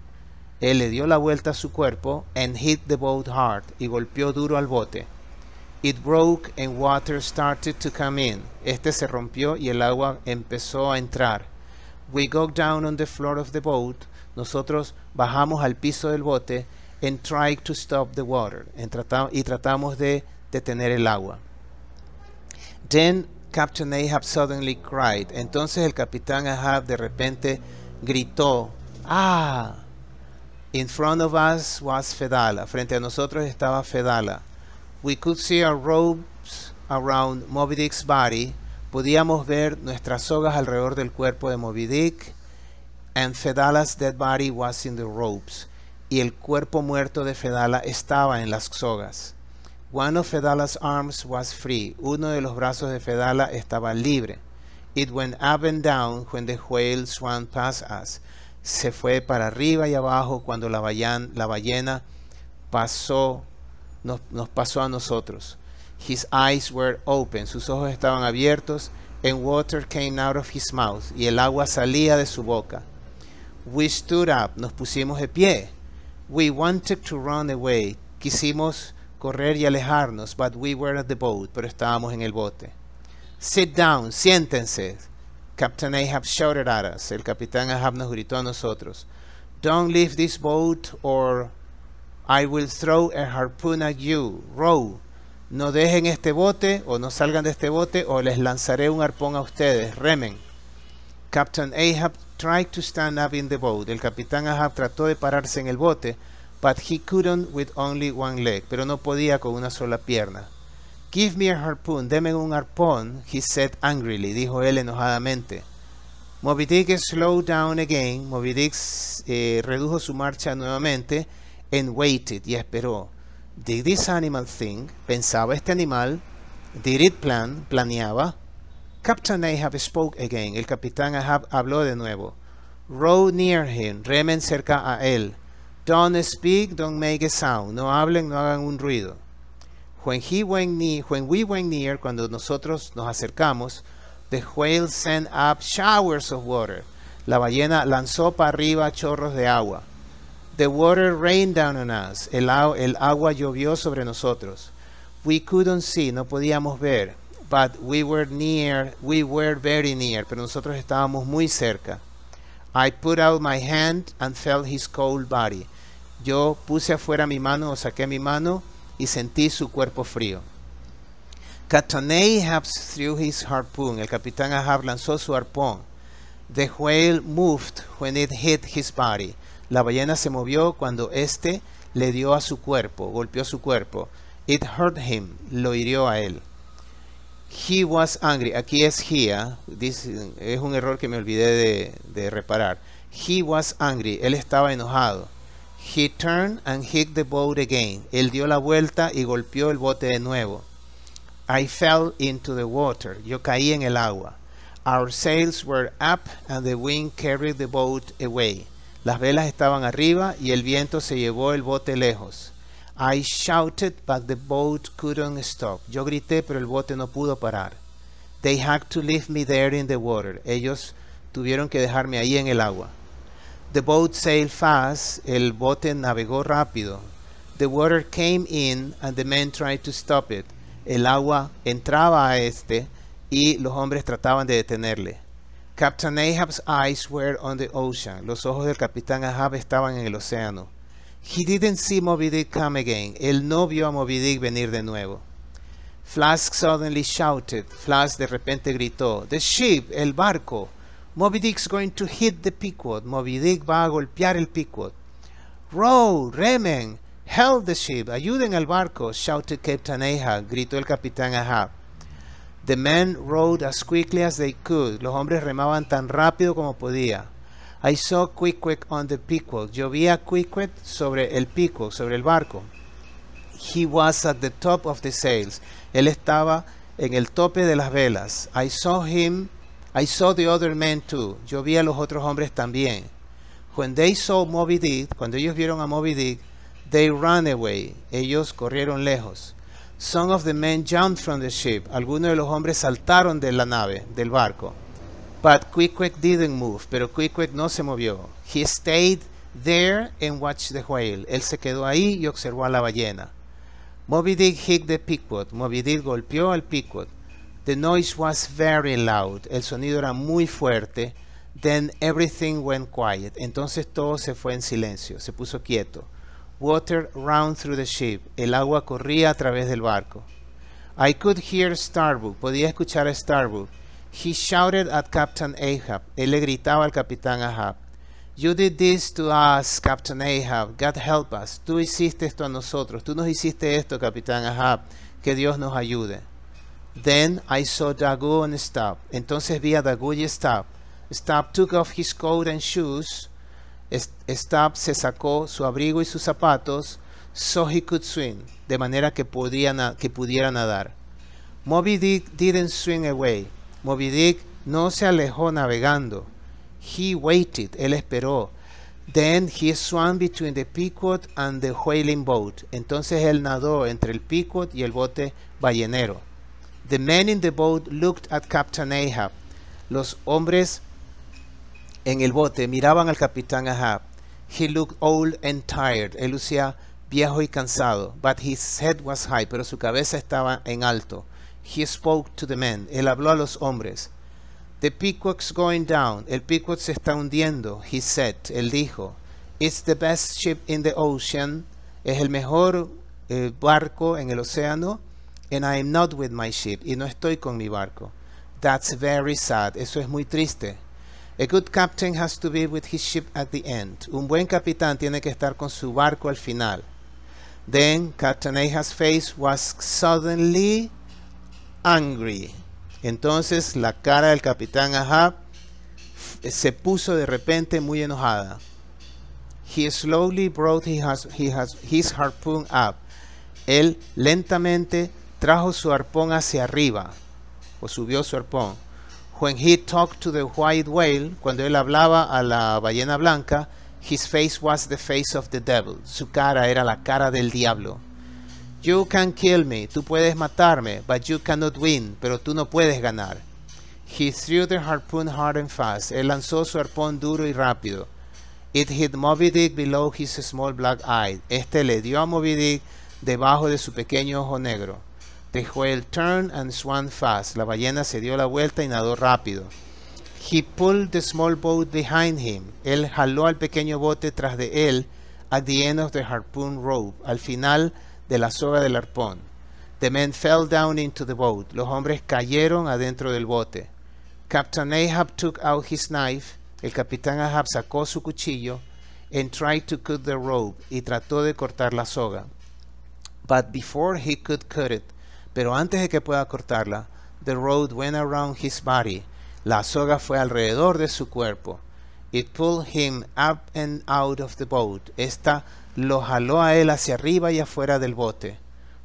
Él le dio la vuelta a su cuerpo and hit the boat hard y golpeó duro al bote. It broke and water started to come in. Este se rompió y el agua empezó a entrar. We got down on the floor of the boat. Nosotros bajamos al piso del bote and tried to stop the water. y tratamos de detener el agua. Then Captain Ahab suddenly cried. Entonces el capitán Ahab de repente gritó, ¡Ah! In front of us was Fedala. Frente a nosotros estaba Fedala. We could see our ropes around Moby Dick's body. Podíamos ver nuestras sogas alrededor del cuerpo de Moby Dick. And Fedala's dead body was in the ropes. Y el cuerpo muerto de Fedala estaba en las sogas. One of Fedala's arms was free. Uno de los brazos de Fedala estaba libre. It went up and down when the whale swam past us se fue para arriba y abajo cuando la, la ballena pasó, nos, nos, pasó a nosotros. His eyes were open, sus ojos estaban abiertos, and water came out of his mouth, y el agua salía de su boca. We stood up, nos pusimos de pie. We wanted to run away, quisimos correr y alejarnos, but we were at the boat, pero estábamos en el bote. Sit down, siéntense. Captain Ahab shouted at us. El capitán Ahab nos gritó a nosotros. Don't leave this boat or I will throw a harpoon at you. Row. No dejen este bote o no salgan de este bote o les lanzaré un arpón a ustedes. Remen. Captain Ahab tried to stand up in the boat. El capitán Ahab trató de pararse en el bote, but he couldn't with only one leg. Pero no podía con una sola pierna. Give me a harpoon, deme un arpón, he said angrily, dijo él enojadamente. Moby Dick slowed down again, Moby Dick eh, redujo su marcha nuevamente, and waited, y esperó. Did this animal think? Pensaba este animal. Did it plan? Planeaba. Captain Ahab spoke again. El capitán Ahab habló de nuevo. Row near him. Remen cerca a él. Don't speak, don't make a sound. No hablen, no hagan un ruido. When he went near, when we went near, cuando nosotros nos acercamos, the whale sent up showers of water. La ballena lanzó para arriba chorros de agua. The water rained down on us. El, agua llovió sobre nosotros. We couldn't see, no podíamos ver. But we were near, we were very near, pero nosotros estábamos muy cerca. I put out my hand and felt his cold body. Yo puse afuera mi mano, o saqué mi mano y sentí su cuerpo frío. threw his harpoon. El capitán Ahab lanzó su arpón. The whale moved when it hit his body. La ballena se movió cuando éste le dio a su cuerpo, golpeó su cuerpo. It hurt him, lo hirió a él. He was angry. Aquí es he. ¿ah? Es un error que me olvidé de, de reparar. He was angry. Él estaba enojado. He turned and hit the boat again. Él dio la vuelta y golpeó el bote de nuevo. I fell into the water. Yo caí en el agua. Our sails were up and the wind carried the boat away. Las velas estaban arriba y el viento se llevó el bote lejos. I shouted but the boat couldn't stop. Yo grité pero el bote no pudo parar. They had to leave me there in the water. Ellos tuvieron que dejarme ahí en el agua. The boat sailed fast, el bote navegó rápido. The water came in and the men tried to stop it. El agua entraba a este y los hombres trataban de detenerle. Captain Ahab's eyes were on the ocean. Los ojos del capitán Ahab estaban en el océano. He didn't see Moby Dick come again. Él no vio a Moby Dick venir de nuevo. Flask suddenly shouted. Flask de repente gritó. The ship, el barco. Moby Dick's going to hit the Pequod. Moby Dick va a golpear el Pequod. Row, remen, help the ship, ayuden al barco, shouted Captain Ahab, gritó el capitán Ahab. The men rowed as quickly as they could. Los hombres remaban tan rápido como podía. I saw Quickwick on the Pequod. Yo vi quick sobre el pico, sobre el barco. He was at the top of the sails. Él estaba en el tope de las velas. I saw him I saw the other men too. Yo vi a los otros hombres también. When they saw Moby Dick, cuando ellos vieron a Moby Dick, they ran away. Ellos corrieron lejos. Some of the men jumped from the ship. Algunos de los hombres saltaron de la nave, del barco. But Quickquick didn't move. Pero Quickquick no se movió. He stayed there and watched the whale. Él se quedó ahí y observó a la ballena. Moby Dick hit the Pequod. Moby Dick golpeó al Pequod. The noise was very loud. El sonido era muy fuerte. Then everything went quiet. Entonces todo se fue en silencio, se puso quieto. Water ran through the ship. El agua corría a través del barco. I could hear Starbuck. Podía escuchar a Starbuck. He shouted at Captain Ahab. Él le gritaba al capitán Ahab. You did this to us, Captain Ahab. God help us. Tú hiciste esto a nosotros. Tú nos hiciste esto, capitán Ahab. Que Dios nos ayude. Then I saw Dagu and Stab. Entonces vi a Dagu y Stab. Stab took off his coat and shoes. Stab se sacó su abrigo y sus zapatos. So he could swim. De manera que, pudiera nadar. Moby Dick didn't swim away. Moby Dick no se alejó navegando. He waited. Él esperó. Then he swam between the Pequot and the whaling boat. Entonces él nadó entre el Pequot y el bote ballenero. The men in the boat looked at Captain Ahab. Los hombres en el bote miraban al capitán Ahab. He looked old and tired. Él lucía viejo y cansado. But his head was high, pero su cabeza estaba en alto. He spoke to the men. Él habló a los hombres. The Peacock's going down. El Peacock se está hundiendo. He said. Él dijo. It's the best ship in the ocean. Es el mejor eh, barco en el océano. And I am not with my ship. Y no estoy con mi barco. That's very sad. Eso es muy triste. A good captain has to be with his ship at the end. Un buen capitán tiene que estar con su barco al final. Then Captain Ahas' face was suddenly angry. Entonces la cara del capitán Ahab eh, se puso de repente muy enojada. He slowly brought his, his harpoon up. Él lentamente trajo su arpón hacia arriba, o subió su arpón. When he talked to the white whale, cuando él hablaba a la ballena blanca, his face was the face of the devil. Su cara era la cara del diablo. You can kill me, tú puedes matarme, but you cannot win, pero tú no puedes ganar. He threw the harpoon hard and fast. Él lanzó su arpón duro y rápido. It hit Moby Dick below his small black eye. Este le dio a Moby Dick debajo de su pequeño ojo negro dejó el turn and swam fast. La ballena se dio la vuelta y nadó rápido. He pulled the small boat behind him. Él jaló al pequeño bote tras de él at the end of the harpoon rope, al final de la soga del arpón. The men fell down into the boat. Los hombres cayeron adentro del bote. Captain Ahab took out his knife. El capitán Ahab sacó su cuchillo and tried to cut the rope y trató de cortar la soga. But before he could cut it, pero antes de que pueda cortarla, the road went around his body. La soga fue alrededor de su cuerpo. It pulled him up and out of the boat. Esta lo jaló a él hacia arriba y afuera del bote.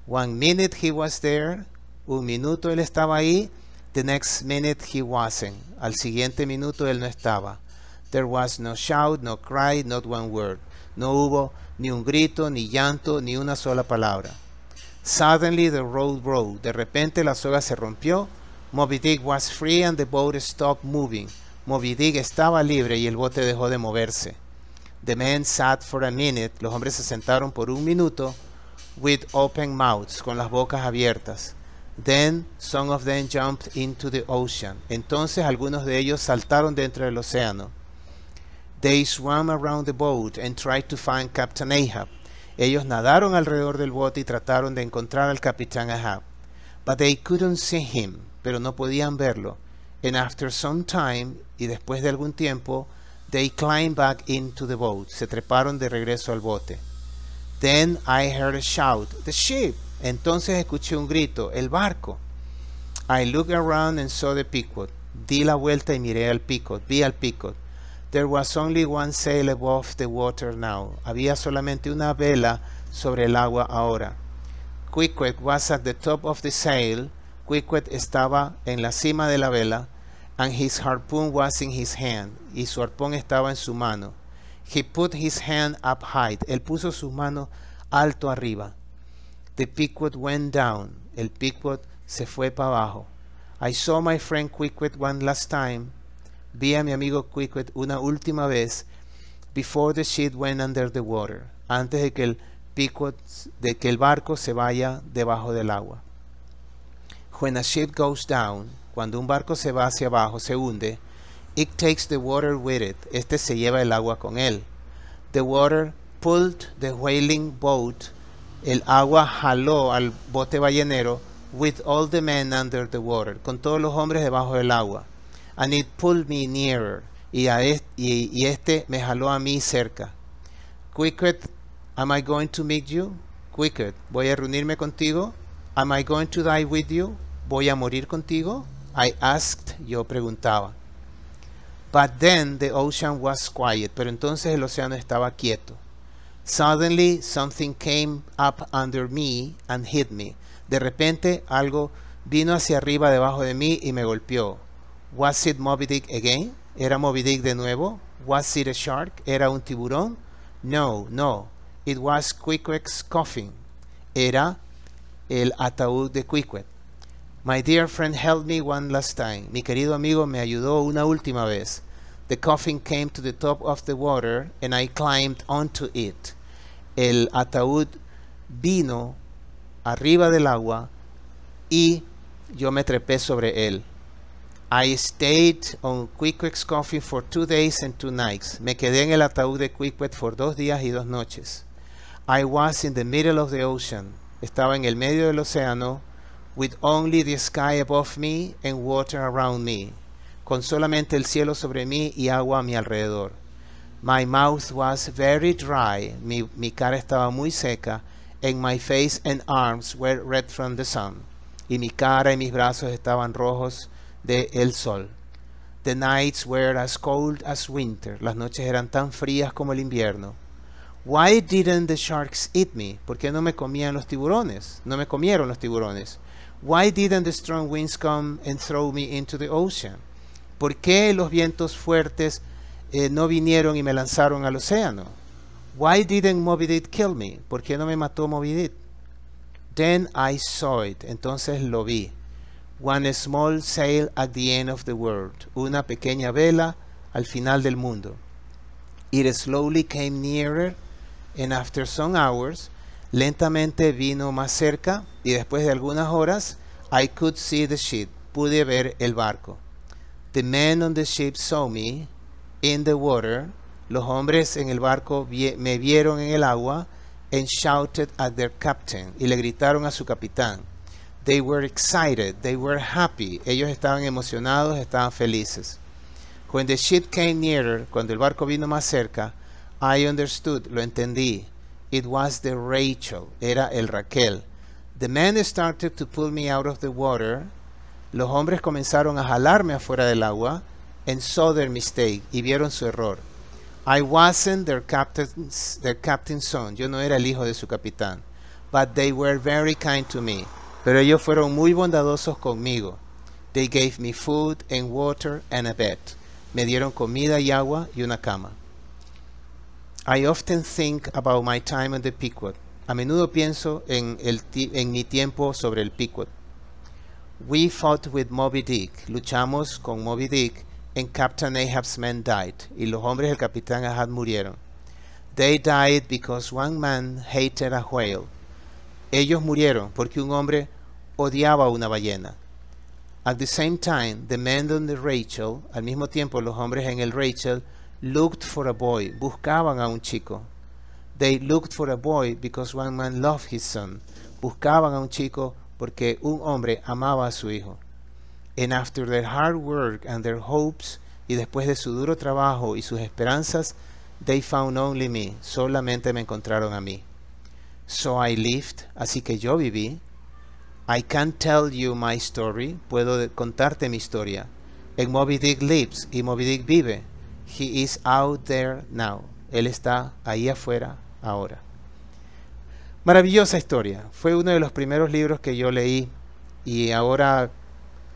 One minute he was there. Un minuto él estaba ahí. The next minute he wasn't. Al siguiente minuto él no estaba. There was no shout, no cry, not one word. No hubo ni un grito, ni llanto, ni una sola palabra. Suddenly the road broke. De repente la soga se rompió. Moby Dick was free and the boat stopped moving. Moby Dick estaba libre y el bote dejó de moverse. The men sat for a minute. Los hombres se sentaron por un minuto. With open mouths, con las bocas abiertas. Then some of them jumped into the ocean. Entonces algunos de ellos saltaron dentro del océano. They swam around the boat and tried to find Captain Ahab. Ellos nadaron alrededor del bote y trataron de encontrar al capitán Ahab. But they couldn't see him, pero no podían verlo. And after some time, y después de algún tiempo, they climbed back into the boat. Se treparon de regreso al bote. Then I heard a shout, the ship. Entonces escuché un grito, el barco. I looked around and saw the Pequod. Di la vuelta y miré al Pequod, vi al Pequod. There was only one sail above the water now. Había solamente una vela sobre el agua ahora. Quiquet was at the top of the sail. Quiquet estaba en la cima de la vela. And his harpoon was in his hand. Y su arpón estaba en su mano. He put his hand up high. Él puso su mano alto arriba. The Pequot went down. El Pequot se fue para abajo. I saw my friend Quiquet one last time. Vi a mi amigo Quicket una última vez before the ship went under the water, antes de que el de que el barco se vaya debajo del agua. When a ship goes down, cuando un barco se va hacia abajo, se hunde, it takes the water with it. Este se lleva el agua con él. The water pulled the whaling boat. El agua jaló al bote ballenero with all the men under the water, con todos los hombres debajo del agua and it pulled me nearer. Y, a este, este me jaló a mí cerca. Quicker, am I going to meet you? Quicker, voy a reunirme contigo. Am I going to die with you? Voy a morir contigo. I asked, yo preguntaba. But then the ocean was quiet, pero entonces el océano estaba quieto. Suddenly something came up under me and hit me. De repente algo vino hacia arriba debajo de mí y me golpeó. Was it Moby Dick again? ¿Era Moby Dick de nuevo? Was it a shark? ¿Era un tiburón? No, no. It was Quiquet's coffin. Era el ataúd de Quiquet. My dear friend helped me one last time. Mi querido amigo me ayudó una última vez. The coffin came to the top of the water and I climbed onto it. El ataúd vino arriba del agua y yo me trepé sobre él. I stayed on Quick's Coffee for two days and two nights. Me quedé en el ataúd de Quick for dos días y dos noches. I was in the middle of the ocean. Estaba en el medio del océano, with only the sky above me and water around me. Con solamente el cielo sobre mí y agua a mi alrededor. My mouth was very dry. Mi, mi cara estaba muy seca. And my face and arms were red from the sun. Y mi cara y mis brazos estaban rojos de el sol. The nights were as cold as winter. Las noches eran tan frías como el invierno. Why didn't the sharks eat me? ¿Por qué no me comían los tiburones? No me comieron los tiburones. Why didn't the strong winds come and throw me into the ocean? ¿Por qué los vientos fuertes eh, no vinieron y me lanzaron al océano? Why didn't Moby Dick kill me? ¿Por qué no me mató Moby Dick? Then I saw it. Entonces lo vi. One small sail at the end of the world. Una pequeña vela al final del mundo. It slowly came nearer, and after some hours, lentamente vino más cerca, y después de algunas horas, I could see the ship. Pude ver el barco. The men on the ship saw me in the water. Los hombres en el barco me vieron en el agua and shouted at their captain. Y le gritaron a su capitán. They were excited, they were happy. Ellos estaban emocionados, estaban felices. When the ship came nearer, cuando el barco vino más cerca, I understood, lo entendí. It was the Rachel, era el Raquel. The men started to pull me out of the water. Los hombres comenzaron a jalarme afuera del agua and saw their mistake y vieron su error. I wasn't their captain's, their captain's son. Yo no era el hijo de su capitán. But they were very kind to me. Pero ellos fueron muy bondadosos conmigo. They gave me food and water and a bed. Me dieron comida y agua y una cama. I often think about my time on the Pequot. A menudo pienso en, el en mi tiempo sobre el Pequot. We fought with Moby Dick. Luchamos con Moby Dick and Captain Ahab's men died. Y los hombres del Capitán Ahab murieron. They died because one man hated a whale. Ellos murieron porque un hombre odiaba una ballena. At the same time, the men on the Rachel, al mismo tiempo los hombres en el Rachel, looked for a boy, buscaban a un chico. They looked for a boy because one man loved his son. Buscaban a un chico porque un hombre amaba a su hijo. And after their hard work and their hopes, y después de su duro trabajo y sus esperanzas, they found only me, solamente me encontraron a mí. So I lived, así que yo viví, I can tell you my story. Puedo contarte mi historia. En Moby Dick lives y Moby Dick vive. He is out there now. Él está ahí afuera ahora. Maravillosa historia. Fue uno de los primeros libros que yo leí y ahora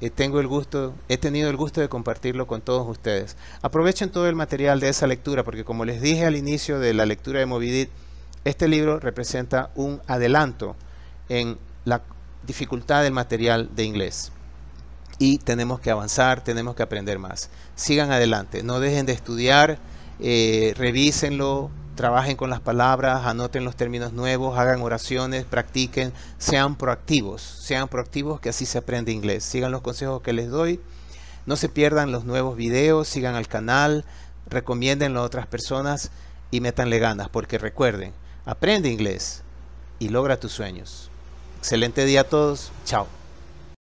eh, tengo el gusto, he tenido el gusto de compartirlo con todos ustedes. Aprovechen todo el material de esa lectura porque como les dije al inicio de la lectura de Moby Dick, este libro representa un adelanto en la dificultad del material de inglés. Y tenemos que avanzar, tenemos que aprender más. Sigan adelante, no dejen de estudiar, eh, revísenlo, trabajen con las palabras, anoten los términos nuevos, hagan oraciones, practiquen, sean proactivos, sean proactivos que así se aprende inglés. Sigan los consejos que les doy, no se pierdan los nuevos videos, sigan al canal, recomiéndenlo a otras personas y métanle ganas, porque recuerden, aprende inglés y logra tus sueños. Excelente día a todos. Chao.